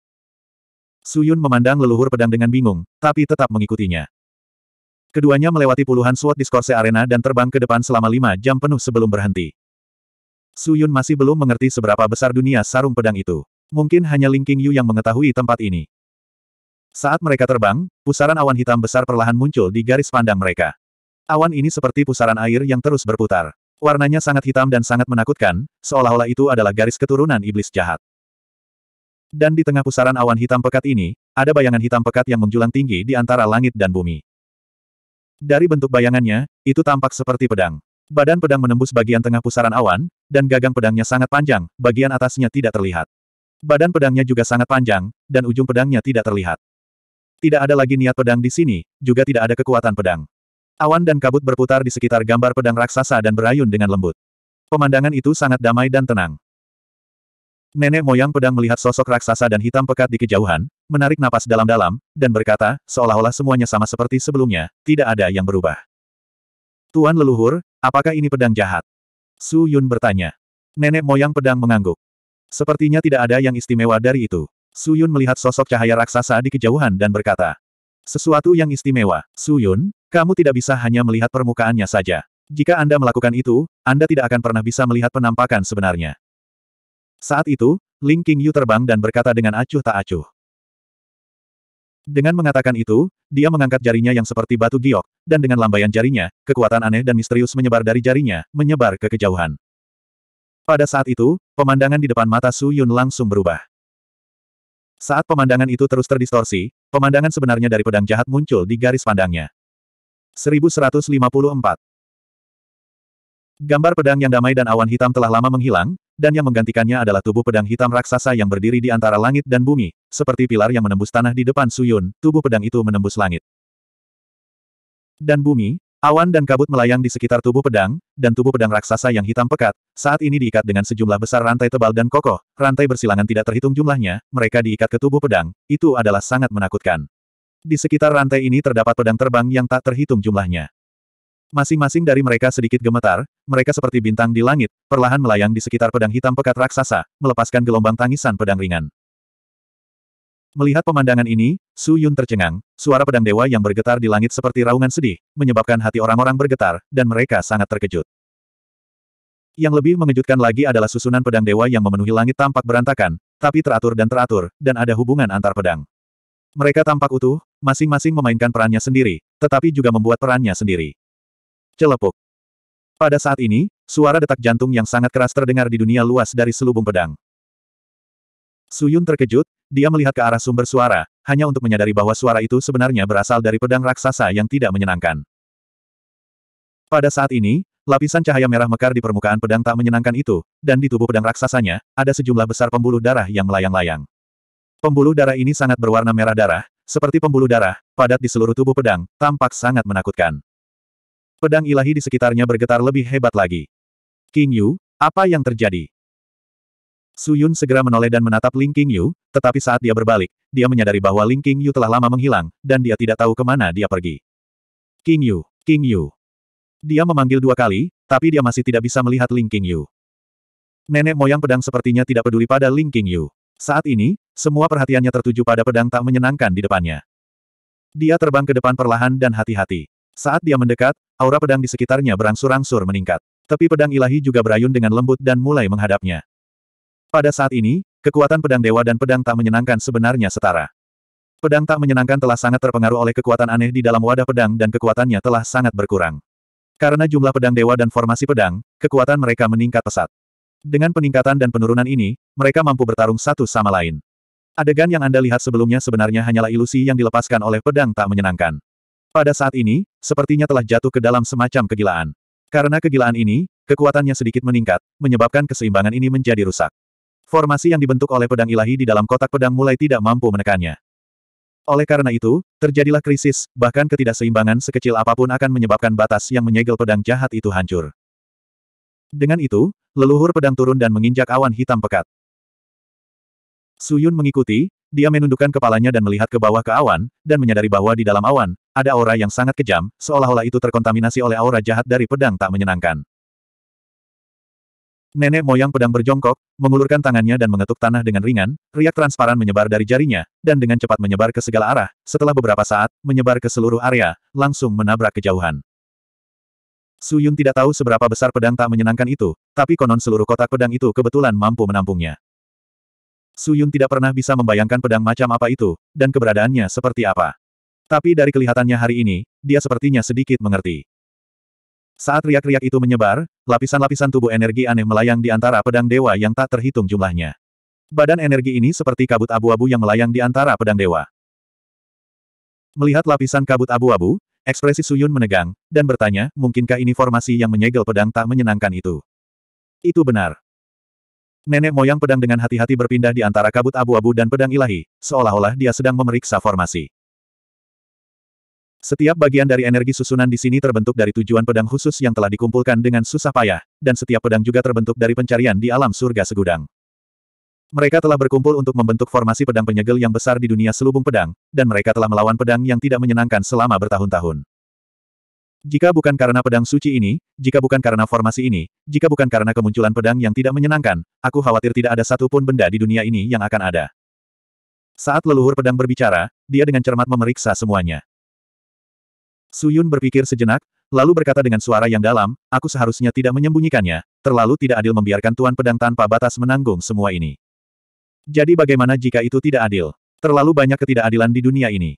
Suyun memandang leluhur pedang dengan bingung, tapi tetap mengikutinya. Keduanya melewati puluhan suat diskorse Arena dan terbang ke depan selama lima jam penuh sebelum berhenti. Suyun masih belum mengerti seberapa besar dunia sarung pedang itu. Mungkin hanya Ling King Yu yang mengetahui tempat ini. Saat mereka terbang, pusaran awan hitam besar perlahan muncul di garis pandang mereka. Awan ini seperti pusaran air yang terus berputar. Warnanya sangat hitam dan sangat menakutkan, seolah-olah itu adalah garis keturunan iblis jahat. Dan di tengah pusaran awan hitam pekat ini, ada bayangan hitam pekat yang menjulang tinggi di antara langit dan bumi. Dari bentuk bayangannya, itu tampak seperti pedang. Badan pedang menembus bagian tengah pusaran awan, dan gagang pedangnya sangat panjang, bagian atasnya tidak terlihat. Badan pedangnya juga sangat panjang, dan ujung pedangnya tidak terlihat. Tidak ada lagi niat pedang di sini, juga tidak ada kekuatan pedang. Awan dan kabut berputar di sekitar gambar pedang raksasa dan berayun dengan lembut. Pemandangan itu sangat damai dan tenang. Nenek moyang pedang melihat sosok raksasa dan hitam pekat di kejauhan, menarik napas dalam-dalam, dan berkata, seolah-olah semuanya sama seperti sebelumnya, tidak ada yang berubah. Tuan leluhur, apakah ini pedang jahat? Su Yun bertanya. Nenek moyang pedang mengangguk. Sepertinya tidak ada yang istimewa dari itu. Su Yun melihat sosok cahaya raksasa di kejauhan dan berkata, Sesuatu yang istimewa, Su Yun, kamu tidak bisa hanya melihat permukaannya saja. Jika Anda melakukan itu, Anda tidak akan pernah bisa melihat penampakan sebenarnya. Saat itu, Ling King terbang dan berkata dengan acuh tak acuh. Dengan mengatakan itu, dia mengangkat jarinya yang seperti batu giok, dan dengan lambaian jarinya, kekuatan aneh dan misterius menyebar dari jarinya, menyebar ke kejauhan. Pada saat itu, pemandangan di depan mata Su Yun langsung berubah. Saat pemandangan itu terus terdistorsi, pemandangan sebenarnya dari pedang jahat muncul di garis pandangnya. 1154 Gambar pedang yang damai dan awan hitam telah lama menghilang, dan yang menggantikannya adalah tubuh pedang hitam raksasa yang berdiri di antara langit dan bumi, seperti pilar yang menembus tanah di depan Suyun, tubuh pedang itu menembus langit. Dan bumi, awan dan kabut melayang di sekitar tubuh pedang, dan tubuh pedang raksasa yang hitam pekat, saat ini diikat dengan sejumlah besar rantai tebal dan kokoh, rantai bersilangan tidak terhitung jumlahnya, mereka diikat ke tubuh pedang, itu adalah sangat menakutkan. Di sekitar rantai ini terdapat pedang terbang yang tak terhitung jumlahnya. Masing-masing dari mereka sedikit gemetar, mereka seperti bintang di langit, perlahan melayang di sekitar pedang hitam pekat raksasa, melepaskan gelombang tangisan pedang ringan. Melihat pemandangan ini, Su Yun tercengang, suara pedang dewa yang bergetar di langit seperti raungan sedih, menyebabkan hati orang-orang bergetar, dan mereka sangat terkejut. Yang lebih mengejutkan lagi adalah susunan pedang dewa yang memenuhi langit tampak berantakan, tapi teratur dan teratur, dan ada hubungan antar pedang. Mereka tampak utuh, masing-masing memainkan perannya sendiri, tetapi juga membuat perannya sendiri. Celepuk. Pada saat ini, suara detak jantung yang sangat keras terdengar di dunia luas dari selubung pedang. Suyun terkejut, dia melihat ke arah sumber suara, hanya untuk menyadari bahwa suara itu sebenarnya berasal dari pedang raksasa yang tidak menyenangkan. Pada saat ini, lapisan cahaya merah mekar di permukaan pedang tak menyenangkan itu, dan di tubuh pedang raksasanya, ada sejumlah besar pembuluh darah yang melayang-layang. Pembuluh darah ini sangat berwarna merah darah, seperti pembuluh darah, padat di seluruh tubuh pedang, tampak sangat menakutkan. Pedang ilahi di sekitarnya bergetar lebih hebat lagi. King Yu, apa yang terjadi? Su Yun segera menoleh dan menatap Ling King Yu, tetapi saat dia berbalik, dia menyadari bahwa Ling King Yu telah lama menghilang, dan dia tidak tahu kemana dia pergi. King Yu, King Yu. Dia memanggil dua kali, tapi dia masih tidak bisa melihat Ling King Yu. Nenek moyang pedang sepertinya tidak peduli pada Ling King Yu. Saat ini, semua perhatiannya tertuju pada pedang tak menyenangkan di depannya. Dia terbang ke depan perlahan dan hati-hati. Saat dia mendekat, aura pedang di sekitarnya berangsur-angsur meningkat. Tapi pedang ilahi juga berayun dengan lembut dan mulai menghadapnya. Pada saat ini, kekuatan pedang dewa dan pedang tak menyenangkan sebenarnya setara. Pedang tak menyenangkan telah sangat terpengaruh oleh kekuatan aneh di dalam wadah pedang dan kekuatannya telah sangat berkurang. Karena jumlah pedang dewa dan formasi pedang, kekuatan mereka meningkat pesat. Dengan peningkatan dan penurunan ini, mereka mampu bertarung satu sama lain. Adegan yang Anda lihat sebelumnya sebenarnya hanyalah ilusi yang dilepaskan oleh pedang tak menyenangkan. Pada saat ini, sepertinya telah jatuh ke dalam semacam kegilaan. Karena kegilaan ini, kekuatannya sedikit meningkat, menyebabkan keseimbangan ini menjadi rusak. Formasi yang dibentuk oleh pedang ilahi di dalam kotak pedang mulai tidak mampu menekannya. Oleh karena itu, terjadilah krisis, bahkan ketidakseimbangan sekecil apapun akan menyebabkan batas yang menyegel pedang jahat itu hancur. Dengan itu, leluhur pedang turun dan menginjak awan hitam pekat. Suyun mengikuti, dia menundukkan kepalanya dan melihat ke bawah ke awan, dan menyadari bahwa di dalam awan, ada aura yang sangat kejam, seolah-olah itu terkontaminasi oleh aura jahat dari pedang tak menyenangkan. Nenek moyang pedang berjongkok, mengulurkan tangannya dan mengetuk tanah dengan ringan, riak transparan menyebar dari jarinya, dan dengan cepat menyebar ke segala arah, setelah beberapa saat, menyebar ke seluruh area, langsung menabrak kejauhan. Yun tidak tahu seberapa besar pedang tak menyenangkan itu, tapi konon seluruh kotak pedang itu kebetulan mampu menampungnya. Su Yun tidak pernah bisa membayangkan pedang macam apa itu, dan keberadaannya seperti apa. Tapi dari kelihatannya hari ini, dia sepertinya sedikit mengerti. Saat riak-riak itu menyebar, lapisan-lapisan tubuh energi aneh melayang di antara pedang dewa yang tak terhitung jumlahnya. Badan energi ini seperti kabut abu-abu yang melayang di antara pedang dewa. Melihat lapisan kabut abu-abu, ekspresi Suyun menegang, dan bertanya, mungkinkah ini formasi yang menyegel pedang tak menyenangkan itu? Itu benar. Nenek moyang pedang dengan hati-hati berpindah di antara kabut abu-abu dan pedang ilahi, seolah-olah dia sedang memeriksa formasi. Setiap bagian dari energi susunan di sini terbentuk dari tujuan pedang khusus yang telah dikumpulkan dengan susah payah, dan setiap pedang juga terbentuk dari pencarian di alam surga segudang. Mereka telah berkumpul untuk membentuk formasi pedang penyegel yang besar di dunia selubung pedang, dan mereka telah melawan pedang yang tidak menyenangkan selama bertahun-tahun. Jika bukan karena pedang suci ini, jika bukan karena formasi ini, jika bukan karena kemunculan pedang yang tidak menyenangkan, aku khawatir tidak ada satupun benda di dunia ini yang akan ada. Saat leluhur pedang berbicara, dia dengan cermat memeriksa semuanya. Suyun berpikir sejenak, lalu berkata dengan suara yang dalam, aku seharusnya tidak menyembunyikannya, terlalu tidak adil membiarkan Tuan Pedang tanpa batas menanggung semua ini. Jadi bagaimana jika itu tidak adil? Terlalu banyak ketidakadilan di dunia ini.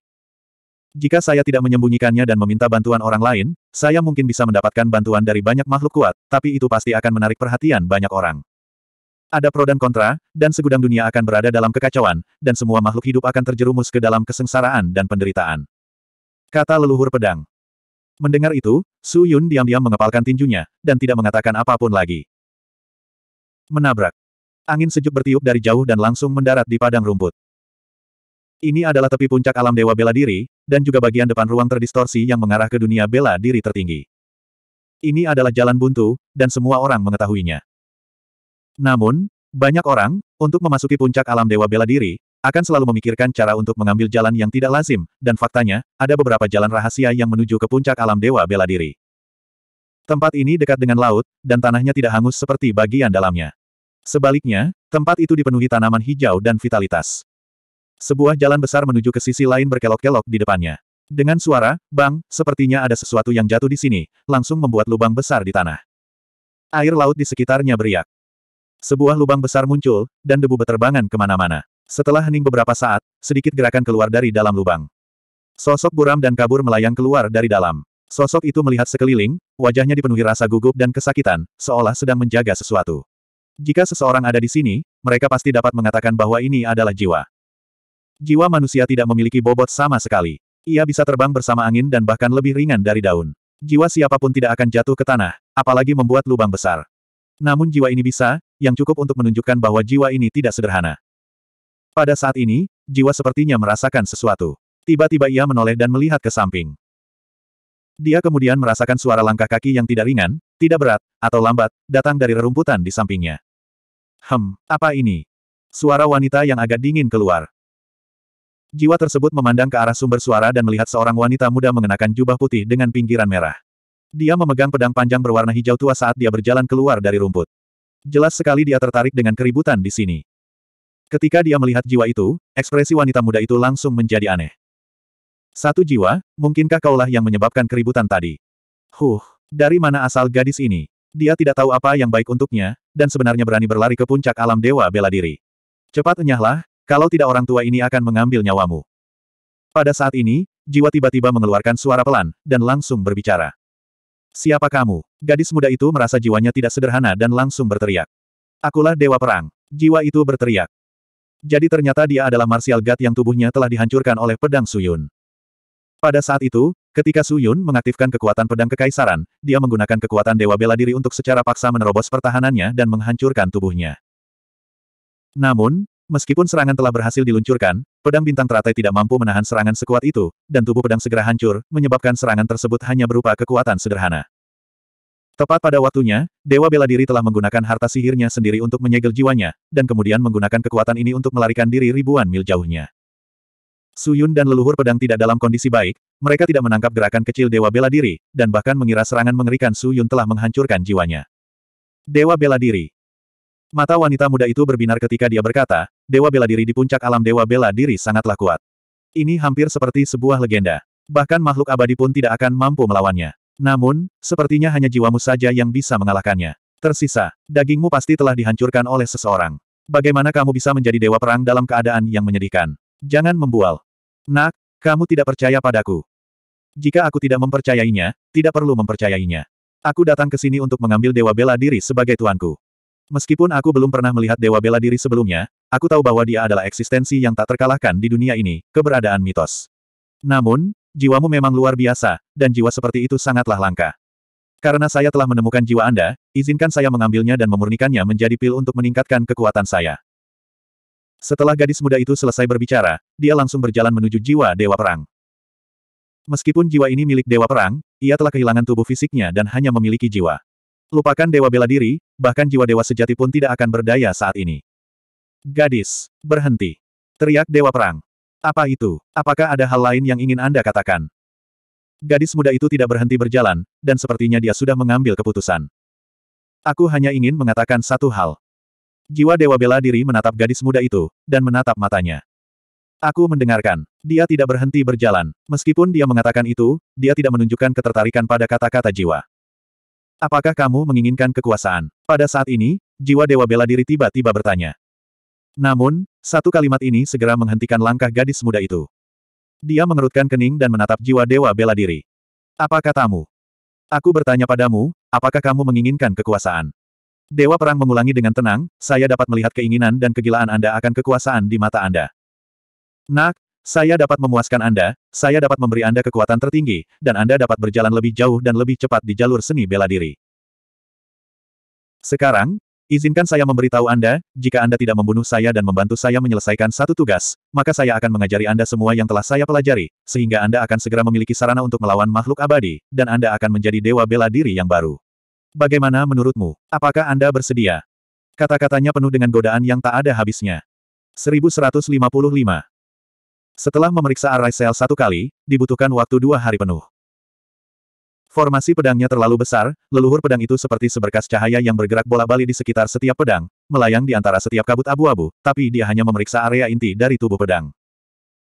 Jika saya tidak menyembunyikannya dan meminta bantuan orang lain, saya mungkin bisa mendapatkan bantuan dari banyak makhluk kuat, tapi itu pasti akan menarik perhatian banyak orang. Ada pro dan kontra, dan segudang dunia akan berada dalam kekacauan, dan semua makhluk hidup akan terjerumus ke dalam kesengsaraan dan penderitaan. Kata leluhur pedang. Mendengar itu, Su Yun diam-diam mengepalkan tinjunya, dan tidak mengatakan apapun lagi. Menabrak. Angin sejuk bertiup dari jauh dan langsung mendarat di padang rumput. Ini adalah tepi puncak alam dewa bela diri, dan juga bagian depan ruang terdistorsi yang mengarah ke dunia bela diri tertinggi. Ini adalah jalan buntu, dan semua orang mengetahuinya. Namun, banyak orang, untuk memasuki puncak alam dewa bela diri, akan selalu memikirkan cara untuk mengambil jalan yang tidak lazim, dan faktanya, ada beberapa jalan rahasia yang menuju ke puncak alam dewa bela diri. Tempat ini dekat dengan laut, dan tanahnya tidak hangus seperti bagian dalamnya. Sebaliknya, tempat itu dipenuhi tanaman hijau dan vitalitas. Sebuah jalan besar menuju ke sisi lain berkelok-kelok di depannya. Dengan suara, bang, sepertinya ada sesuatu yang jatuh di sini, langsung membuat lubang besar di tanah. Air laut di sekitarnya beriak. Sebuah lubang besar muncul, dan debu beterbangan kemana-mana. Setelah hening beberapa saat, sedikit gerakan keluar dari dalam lubang. Sosok buram dan kabur melayang keluar dari dalam. Sosok itu melihat sekeliling, wajahnya dipenuhi rasa gugup dan kesakitan, seolah sedang menjaga sesuatu. Jika seseorang ada di sini, mereka pasti dapat mengatakan bahwa ini adalah jiwa. Jiwa manusia tidak memiliki bobot sama sekali. Ia bisa terbang bersama angin dan bahkan lebih ringan dari daun. Jiwa siapapun tidak akan jatuh ke tanah, apalagi membuat lubang besar. Namun jiwa ini bisa, yang cukup untuk menunjukkan bahwa jiwa ini tidak sederhana. Pada saat ini, jiwa sepertinya merasakan sesuatu. Tiba-tiba ia menoleh dan melihat ke samping. Dia kemudian merasakan suara langkah kaki yang tidak ringan, tidak berat, atau lambat, datang dari rerumputan di sampingnya. Hem, apa ini? Suara wanita yang agak dingin keluar. Jiwa tersebut memandang ke arah sumber suara dan melihat seorang wanita muda mengenakan jubah putih dengan pinggiran merah. Dia memegang pedang panjang berwarna hijau tua saat dia berjalan keluar dari rumput. Jelas sekali dia tertarik dengan keributan di sini. Ketika dia melihat jiwa itu, ekspresi wanita muda itu langsung menjadi aneh. Satu jiwa, mungkinkah kaulah yang menyebabkan keributan tadi? Huh, dari mana asal gadis ini? Dia tidak tahu apa yang baik untuknya, dan sebenarnya berani berlari ke puncak alam dewa bela diri. Cepat enyahlah, kalau tidak orang tua ini akan mengambil nyawamu. Pada saat ini, jiwa tiba-tiba mengeluarkan suara pelan, dan langsung berbicara. Siapa kamu? Gadis muda itu merasa jiwanya tidak sederhana dan langsung berteriak. Akulah dewa perang. Jiwa itu berteriak. Jadi ternyata dia adalah Martial God yang tubuhnya telah dihancurkan oleh pedang Suyun. Pada saat itu, ketika Suyun mengaktifkan kekuatan pedang kekaisaran, dia menggunakan kekuatan Dewa Bela Diri untuk secara paksa menerobos pertahanannya dan menghancurkan tubuhnya. Namun, meskipun serangan telah berhasil diluncurkan, pedang bintang teratai tidak mampu menahan serangan sekuat itu, dan tubuh pedang segera hancur, menyebabkan serangan tersebut hanya berupa kekuatan sederhana. Tepat pada waktunya, Dewa Bela Diri telah menggunakan harta sihirnya sendiri untuk menyegel jiwanya, dan kemudian menggunakan kekuatan ini untuk melarikan diri ribuan mil jauhnya. Suyun dan leluhur pedang tidak dalam kondisi baik, mereka tidak menangkap gerakan kecil Dewa Bela Diri, dan bahkan mengira serangan mengerikan Suyun telah menghancurkan jiwanya. Dewa Bela Diri Mata wanita muda itu berbinar ketika dia berkata, Dewa Bela Diri di puncak alam Dewa Bela Diri sangatlah kuat. Ini hampir seperti sebuah legenda. Bahkan makhluk abadi pun tidak akan mampu melawannya. Namun, sepertinya hanya jiwamu saja yang bisa mengalahkannya. Tersisa, dagingmu pasti telah dihancurkan oleh seseorang. Bagaimana kamu bisa menjadi dewa perang dalam keadaan yang menyedihkan? Jangan membual. Nak, kamu tidak percaya padaku. Jika aku tidak mempercayainya, tidak perlu mempercayainya. Aku datang ke sini untuk mengambil dewa bela diri sebagai tuanku. Meskipun aku belum pernah melihat dewa bela diri sebelumnya, aku tahu bahwa dia adalah eksistensi yang tak terkalahkan di dunia ini, keberadaan mitos. Namun, Jiwamu memang luar biasa, dan jiwa seperti itu sangatlah langka. Karena saya telah menemukan jiwa Anda, izinkan saya mengambilnya dan memurnikannya menjadi pil untuk meningkatkan kekuatan saya. Setelah gadis muda itu selesai berbicara, dia langsung berjalan menuju jiwa Dewa Perang. Meskipun jiwa ini milik Dewa Perang, ia telah kehilangan tubuh fisiknya dan hanya memiliki jiwa. Lupakan Dewa Bela Diri, bahkan jiwa Dewa Sejati pun tidak akan berdaya saat ini. Gadis, berhenti. Teriak Dewa Perang. Apa itu? Apakah ada hal lain yang ingin Anda katakan? Gadis muda itu tidak berhenti berjalan, dan sepertinya dia sudah mengambil keputusan. Aku hanya ingin mengatakan satu hal. Jiwa Dewa Bela Diri menatap gadis muda itu, dan menatap matanya. Aku mendengarkan. Dia tidak berhenti berjalan. Meskipun dia mengatakan itu, dia tidak menunjukkan ketertarikan pada kata-kata jiwa. Apakah kamu menginginkan kekuasaan? Pada saat ini, jiwa Dewa Bela Diri tiba-tiba bertanya. Namun, satu kalimat ini segera menghentikan langkah gadis muda itu. Dia mengerutkan kening dan menatap jiwa dewa bela diri. Apa katamu? Aku bertanya padamu, apakah kamu menginginkan kekuasaan? Dewa Perang mengulangi dengan tenang, saya dapat melihat keinginan dan kegilaan Anda akan kekuasaan di mata Anda. Nak, saya dapat memuaskan Anda, saya dapat memberi Anda kekuatan tertinggi, dan Anda dapat berjalan lebih jauh dan lebih cepat di jalur seni bela diri. Sekarang, Izinkan saya memberitahu Anda, jika Anda tidak membunuh saya dan membantu saya menyelesaikan satu tugas, maka saya akan mengajari Anda semua yang telah saya pelajari, sehingga Anda akan segera memiliki sarana untuk melawan makhluk abadi, dan Anda akan menjadi dewa bela diri yang baru. Bagaimana menurutmu? Apakah Anda bersedia? Kata-katanya penuh dengan godaan yang tak ada habisnya. 1155 setelah memeriksa Arai Sel satu kali, dibutuhkan waktu dua hari penuh. Formasi pedangnya terlalu besar, leluhur pedang itu seperti seberkas cahaya yang bergerak bola-bali di sekitar setiap pedang, melayang di antara setiap kabut abu-abu, tapi dia hanya memeriksa area inti dari tubuh pedang.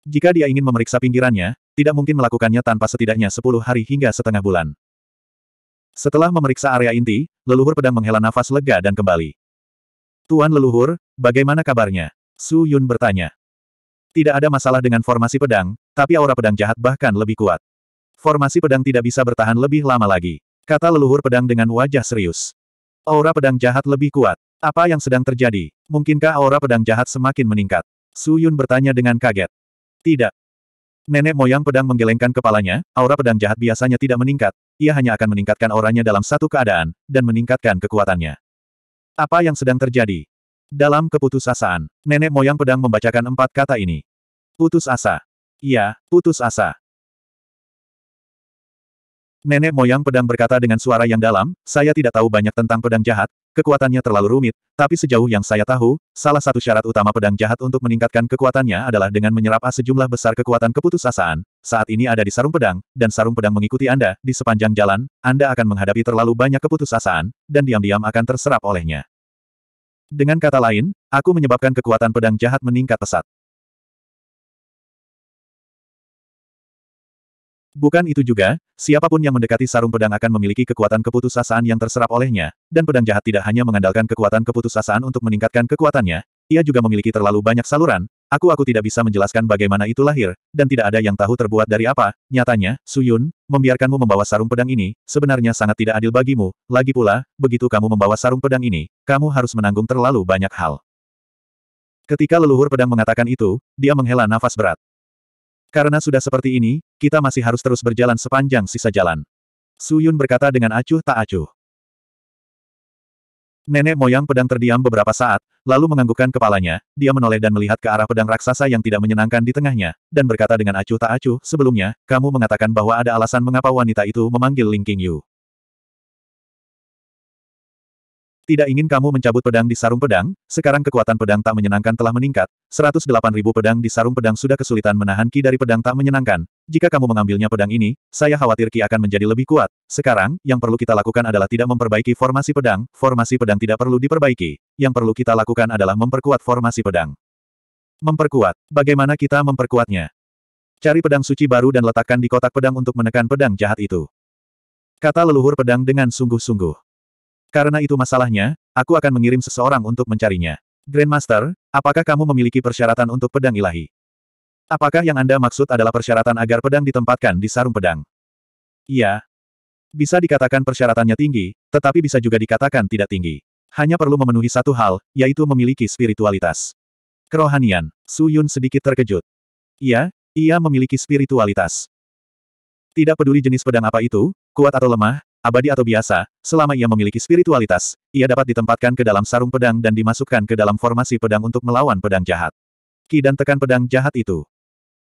Jika dia ingin memeriksa pinggirannya, tidak mungkin melakukannya tanpa setidaknya 10 hari hingga setengah bulan. Setelah memeriksa area inti, leluhur pedang menghela nafas lega dan kembali. Tuan leluhur, bagaimana kabarnya? Su Yun bertanya. Tidak ada masalah dengan formasi pedang, tapi aura pedang jahat bahkan lebih kuat. Formasi pedang tidak bisa bertahan lebih lama lagi. Kata leluhur pedang dengan wajah serius. Aura pedang jahat lebih kuat. Apa yang sedang terjadi? Mungkinkah aura pedang jahat semakin meningkat? Su Yun bertanya dengan kaget. Tidak. Nenek moyang pedang menggelengkan kepalanya, aura pedang jahat biasanya tidak meningkat, ia hanya akan meningkatkan auranya dalam satu keadaan, dan meningkatkan kekuatannya. Apa yang sedang terjadi? Dalam keputusasaan, nenek moyang pedang membacakan empat kata ini. Putus asa. Iya, putus asa. Nenek moyang pedang berkata dengan suara yang dalam, saya tidak tahu banyak tentang pedang jahat, kekuatannya terlalu rumit, tapi sejauh yang saya tahu, salah satu syarat utama pedang jahat untuk meningkatkan kekuatannya adalah dengan menyerap A sejumlah besar kekuatan keputusasaan. Saat ini ada di sarung pedang, dan sarung pedang mengikuti Anda, di sepanjang jalan, Anda akan menghadapi terlalu banyak keputusasaan, dan diam-diam akan terserap olehnya. Dengan kata lain, aku menyebabkan kekuatan pedang jahat meningkat pesat. Bukan itu juga, siapapun yang mendekati sarung pedang akan memiliki kekuatan keputusasaan yang terserap olehnya, dan pedang jahat tidak hanya mengandalkan kekuatan keputusasaan untuk meningkatkan kekuatannya, ia juga memiliki terlalu banyak saluran, aku-aku tidak bisa menjelaskan bagaimana itu lahir, dan tidak ada yang tahu terbuat dari apa, nyatanya, Suyun, membiarkanmu membawa sarung pedang ini, sebenarnya sangat tidak adil bagimu, lagi pula, begitu kamu membawa sarung pedang ini, kamu harus menanggung terlalu banyak hal. Ketika leluhur pedang mengatakan itu, dia menghela nafas berat. Karena sudah seperti ini, kita masih harus terus berjalan sepanjang sisa jalan. Suyun berkata dengan acuh tak acuh. Nenek moyang pedang terdiam beberapa saat, lalu menganggukkan kepalanya, dia menoleh dan melihat ke arah pedang raksasa yang tidak menyenangkan di tengahnya, dan berkata dengan acuh tak acuh, sebelumnya, kamu mengatakan bahwa ada alasan mengapa wanita itu memanggil Ling King Yu. Tidak ingin kamu mencabut pedang di sarung pedang, sekarang kekuatan pedang tak menyenangkan telah meningkat, 108.000 pedang di sarung pedang sudah kesulitan menahan ki dari pedang tak menyenangkan. Jika kamu mengambilnya pedang ini, saya khawatir ki akan menjadi lebih kuat. Sekarang, yang perlu kita lakukan adalah tidak memperbaiki formasi pedang, formasi pedang tidak perlu diperbaiki. Yang perlu kita lakukan adalah memperkuat formasi pedang. Memperkuat. Bagaimana kita memperkuatnya? Cari pedang suci baru dan letakkan di kotak pedang untuk menekan pedang jahat itu. Kata leluhur pedang dengan sungguh-sungguh. Karena itu masalahnya, aku akan mengirim seseorang untuk mencarinya. Grandmaster, apakah kamu memiliki persyaratan untuk pedang ilahi? Apakah yang Anda maksud adalah persyaratan agar pedang ditempatkan di sarung pedang? Iya. Bisa dikatakan persyaratannya tinggi, tetapi bisa juga dikatakan tidak tinggi. Hanya perlu memenuhi satu hal, yaitu memiliki spiritualitas. Kerohanian, Su Yun sedikit terkejut. Iya, ia memiliki spiritualitas. Tidak peduli jenis pedang apa itu, kuat atau lemah, abadi atau biasa, selama ia memiliki spiritualitas, ia dapat ditempatkan ke dalam sarung pedang dan dimasukkan ke dalam formasi pedang untuk melawan pedang jahat. Ki dan tekan pedang jahat itu.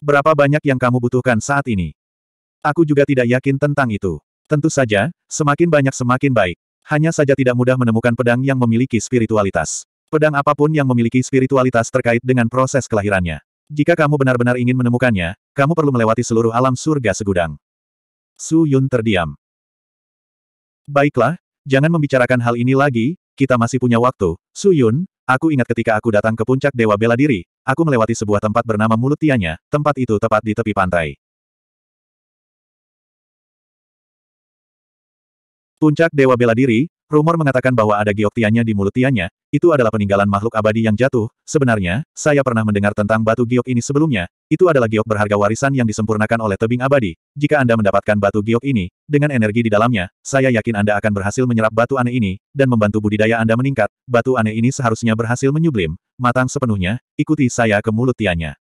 Berapa banyak yang kamu butuhkan saat ini? Aku juga tidak yakin tentang itu. Tentu saja, semakin banyak semakin baik. Hanya saja tidak mudah menemukan pedang yang memiliki spiritualitas. Pedang apapun yang memiliki spiritualitas terkait dengan proses kelahirannya. Jika kamu benar-benar ingin menemukannya, kamu perlu melewati seluruh alam surga segudang. Su Yun terdiam. Baiklah, jangan membicarakan hal ini lagi, kita masih punya waktu. Su Yun, aku ingat ketika aku datang ke puncak Dewa Bela Diri, aku melewati sebuah tempat bernama Mulut Tianya, tempat itu tepat di tepi pantai. Puncak Dewa Bela Diri, Rumor mengatakan bahwa ada giok tiannya di mulut tiannya, itu adalah peninggalan makhluk abadi yang jatuh. Sebenarnya, saya pernah mendengar tentang batu giok ini sebelumnya, itu adalah giok berharga warisan yang disempurnakan oleh tebing abadi. Jika Anda mendapatkan batu giok ini, dengan energi di dalamnya, saya yakin Anda akan berhasil menyerap batu aneh ini, dan membantu budidaya Anda meningkat. Batu aneh ini seharusnya berhasil menyublim, matang sepenuhnya, ikuti saya ke mulut tiannya.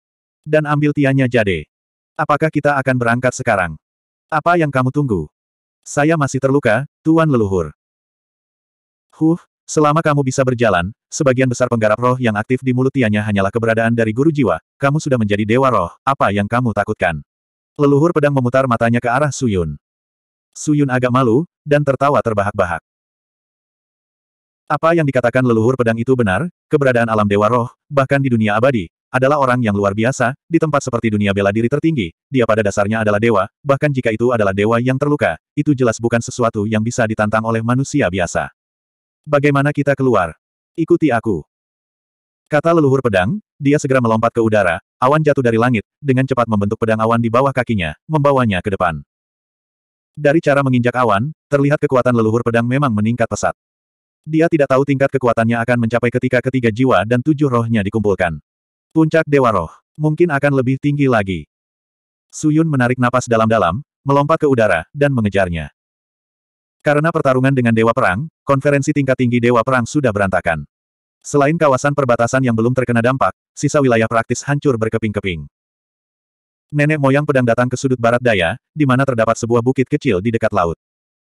Dan ambil tiannya jade. Apakah kita akan berangkat sekarang? Apa yang kamu tunggu? Saya masih terluka, Tuan Leluhur. Huh, selama kamu bisa berjalan, sebagian besar penggarap roh yang aktif di mulut tianya hanyalah keberadaan dari guru jiwa, kamu sudah menjadi dewa roh, apa yang kamu takutkan? Leluhur pedang memutar matanya ke arah Suyun. Suyun agak malu, dan tertawa terbahak-bahak. Apa yang dikatakan leluhur pedang itu benar, keberadaan alam dewa roh, bahkan di dunia abadi, adalah orang yang luar biasa, di tempat seperti dunia bela diri tertinggi, dia pada dasarnya adalah dewa, bahkan jika itu adalah dewa yang terluka, itu jelas bukan sesuatu yang bisa ditantang oleh manusia biasa. Bagaimana kita keluar? Ikuti aku. Kata leluhur pedang, dia segera melompat ke udara, awan jatuh dari langit, dengan cepat membentuk pedang awan di bawah kakinya, membawanya ke depan. Dari cara menginjak awan, terlihat kekuatan leluhur pedang memang meningkat pesat. Dia tidak tahu tingkat kekuatannya akan mencapai ketika ketiga jiwa dan tujuh rohnya dikumpulkan. Puncak Dewa Roh, mungkin akan lebih tinggi lagi. Suyun menarik napas dalam-dalam, melompat ke udara, dan mengejarnya. Karena pertarungan dengan Dewa Perang, konferensi tingkat tinggi Dewa Perang sudah berantakan. Selain kawasan perbatasan yang belum terkena dampak, sisa wilayah praktis hancur berkeping-keping. Nenek moyang pedang datang ke sudut barat daya, di mana terdapat sebuah bukit kecil di dekat laut.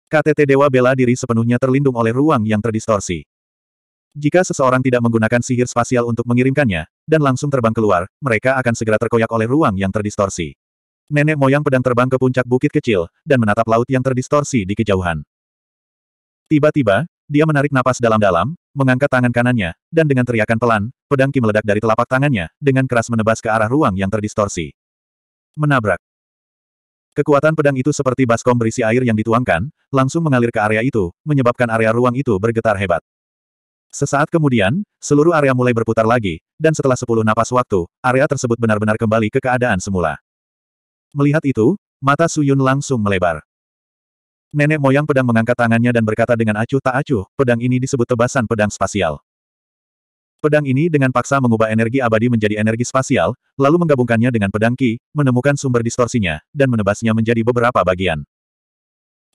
KTT Dewa Bela Diri sepenuhnya terlindung oleh ruang yang terdistorsi. Jika seseorang tidak menggunakan sihir spasial untuk mengirimkannya, dan langsung terbang keluar, mereka akan segera terkoyak oleh ruang yang terdistorsi. Nenek moyang pedang terbang ke puncak bukit kecil, dan menatap laut yang terdistorsi di kejauhan. Tiba-tiba, dia menarik napas dalam-dalam, mengangkat tangan kanannya, dan dengan teriakan pelan, pedang ki meledak dari telapak tangannya, dengan keras menebas ke arah ruang yang terdistorsi. Menabrak. Kekuatan pedang itu seperti baskom berisi air yang dituangkan, langsung mengalir ke area itu, menyebabkan area ruang itu bergetar hebat. Sesaat kemudian, seluruh area mulai berputar lagi, dan setelah sepuluh napas waktu, area tersebut benar-benar kembali ke keadaan semula. Melihat itu, mata Suyun langsung melebar. Nenek moyang pedang mengangkat tangannya dan berkata dengan acuh tak acuh, pedang ini disebut tebasan pedang spasial. Pedang ini dengan paksa mengubah energi abadi menjadi energi spasial, lalu menggabungkannya dengan pedang Ki, menemukan sumber distorsinya, dan menebasnya menjadi beberapa bagian.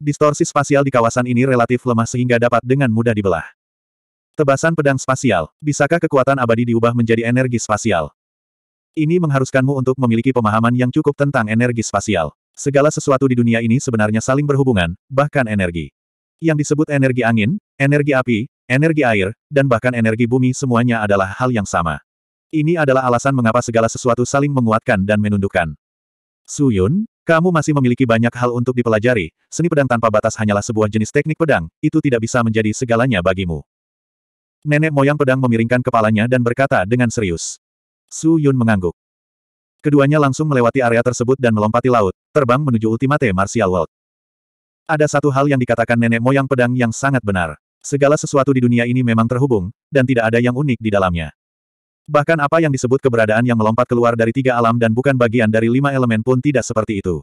Distorsi spasial di kawasan ini relatif lemah sehingga dapat dengan mudah dibelah. Tebasan pedang spasial, bisakah kekuatan abadi diubah menjadi energi spasial? Ini mengharuskanmu untuk memiliki pemahaman yang cukup tentang energi spasial. Segala sesuatu di dunia ini sebenarnya saling berhubungan, bahkan energi. Yang disebut energi angin, energi api, energi air, dan bahkan energi bumi semuanya adalah hal yang sama. Ini adalah alasan mengapa segala sesuatu saling menguatkan dan menundukkan. Suyun, kamu masih memiliki banyak hal untuk dipelajari, seni pedang tanpa batas hanyalah sebuah jenis teknik pedang, itu tidak bisa menjadi segalanya bagimu. Nenek moyang pedang memiringkan kepalanya dan berkata dengan serius. Su Yun mengangguk. Keduanya langsung melewati area tersebut dan melompati laut, terbang menuju Ultimate Martial World. Ada satu hal yang dikatakan nenek moyang pedang yang sangat benar. Segala sesuatu di dunia ini memang terhubung, dan tidak ada yang unik di dalamnya. Bahkan apa yang disebut keberadaan yang melompat keluar dari tiga alam dan bukan bagian dari lima elemen pun tidak seperti itu.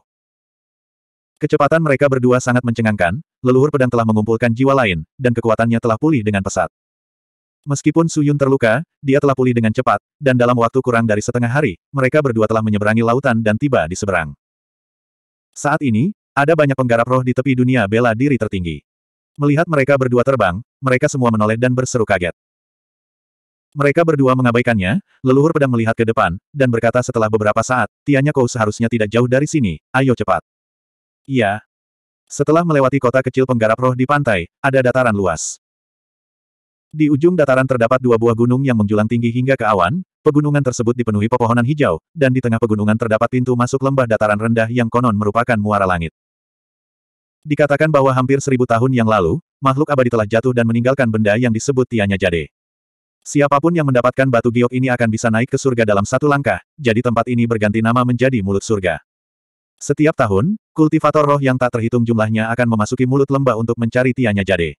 Kecepatan mereka berdua sangat mencengangkan, leluhur pedang telah mengumpulkan jiwa lain, dan kekuatannya telah pulih dengan pesat. Meskipun Suyun terluka, dia telah pulih dengan cepat, dan dalam waktu kurang dari setengah hari, mereka berdua telah menyeberangi lautan dan tiba di seberang. Saat ini, ada banyak penggarap roh di tepi dunia bela diri tertinggi. Melihat mereka berdua terbang, mereka semua menoleh dan berseru kaget. Mereka berdua mengabaikannya, leluhur pedang melihat ke depan, dan berkata setelah beberapa saat, Tianya kau seharusnya tidak jauh dari sini, ayo cepat. Iya. Setelah melewati kota kecil penggarap roh di pantai, ada dataran luas. Di ujung dataran terdapat dua buah gunung yang menjulang tinggi hingga ke awan, pegunungan tersebut dipenuhi pepohonan hijau, dan di tengah pegunungan terdapat pintu masuk lembah dataran rendah yang konon merupakan muara langit. Dikatakan bahwa hampir seribu tahun yang lalu, makhluk abadi telah jatuh dan meninggalkan benda yang disebut Tianya Jade. Siapapun yang mendapatkan batu giok ini akan bisa naik ke surga dalam satu langkah, jadi tempat ini berganti nama menjadi mulut surga. Setiap tahun, kultivator roh yang tak terhitung jumlahnya akan memasuki mulut lembah untuk mencari Tianya Jade.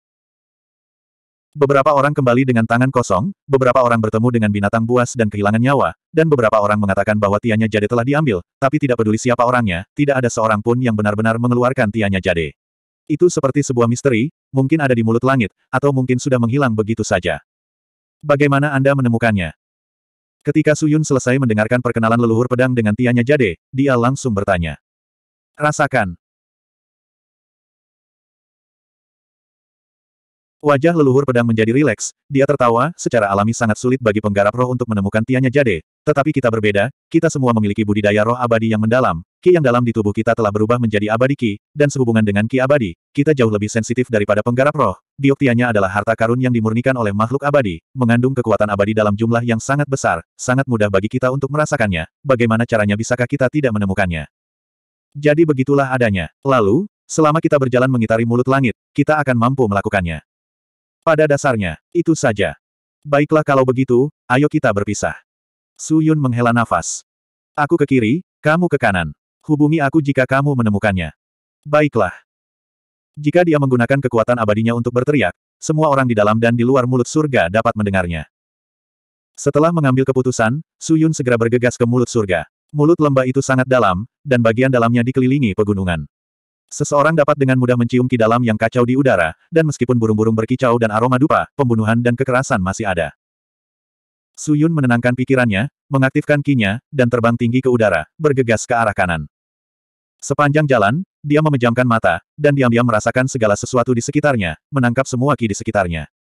Beberapa orang kembali dengan tangan kosong, beberapa orang bertemu dengan binatang buas dan kehilangan nyawa, dan beberapa orang mengatakan bahwa tianya jade telah diambil, tapi tidak peduli siapa orangnya, tidak ada seorang pun yang benar-benar mengeluarkan tianya jade. Itu seperti sebuah misteri, mungkin ada di mulut langit, atau mungkin sudah menghilang begitu saja. Bagaimana Anda menemukannya? Ketika Suyun selesai mendengarkan perkenalan leluhur pedang dengan tianya jade, dia langsung bertanya. Rasakan. Wajah leluhur pedang menjadi rileks, dia tertawa, secara alami sangat sulit bagi penggarap roh untuk menemukan tianya jade, tetapi kita berbeda, kita semua memiliki budidaya roh abadi yang mendalam, ki yang dalam di tubuh kita telah berubah menjadi abadi ki, dan sehubungan dengan ki abadi, kita jauh lebih sensitif daripada penggarap roh, bioktianya adalah harta karun yang dimurnikan oleh makhluk abadi, mengandung kekuatan abadi dalam jumlah yang sangat besar, sangat mudah bagi kita untuk merasakannya, bagaimana caranya bisakah kita tidak menemukannya. Jadi begitulah adanya. Lalu, Selama kita berjalan mengitari mulut langit, kita akan mampu melakukannya. Pada dasarnya, itu saja. Baiklah kalau begitu, ayo kita berpisah. Su Yun menghela nafas. Aku ke kiri, kamu ke kanan. Hubungi aku jika kamu menemukannya. Baiklah. Jika dia menggunakan kekuatan abadinya untuk berteriak, semua orang di dalam dan di luar mulut surga dapat mendengarnya. Setelah mengambil keputusan, Su Yun segera bergegas ke mulut surga. Mulut lembah itu sangat dalam, dan bagian dalamnya dikelilingi pegunungan. Seseorang dapat dengan mudah mencium ki dalam yang kacau di udara, dan meskipun burung-burung berkicau dan aroma dupa, pembunuhan dan kekerasan masih ada. Suyun menenangkan pikirannya, mengaktifkan kinya, dan terbang tinggi ke udara, bergegas ke arah kanan. Sepanjang jalan, dia memejamkan mata, dan diam-diam merasakan segala sesuatu di sekitarnya, menangkap semua ki di sekitarnya.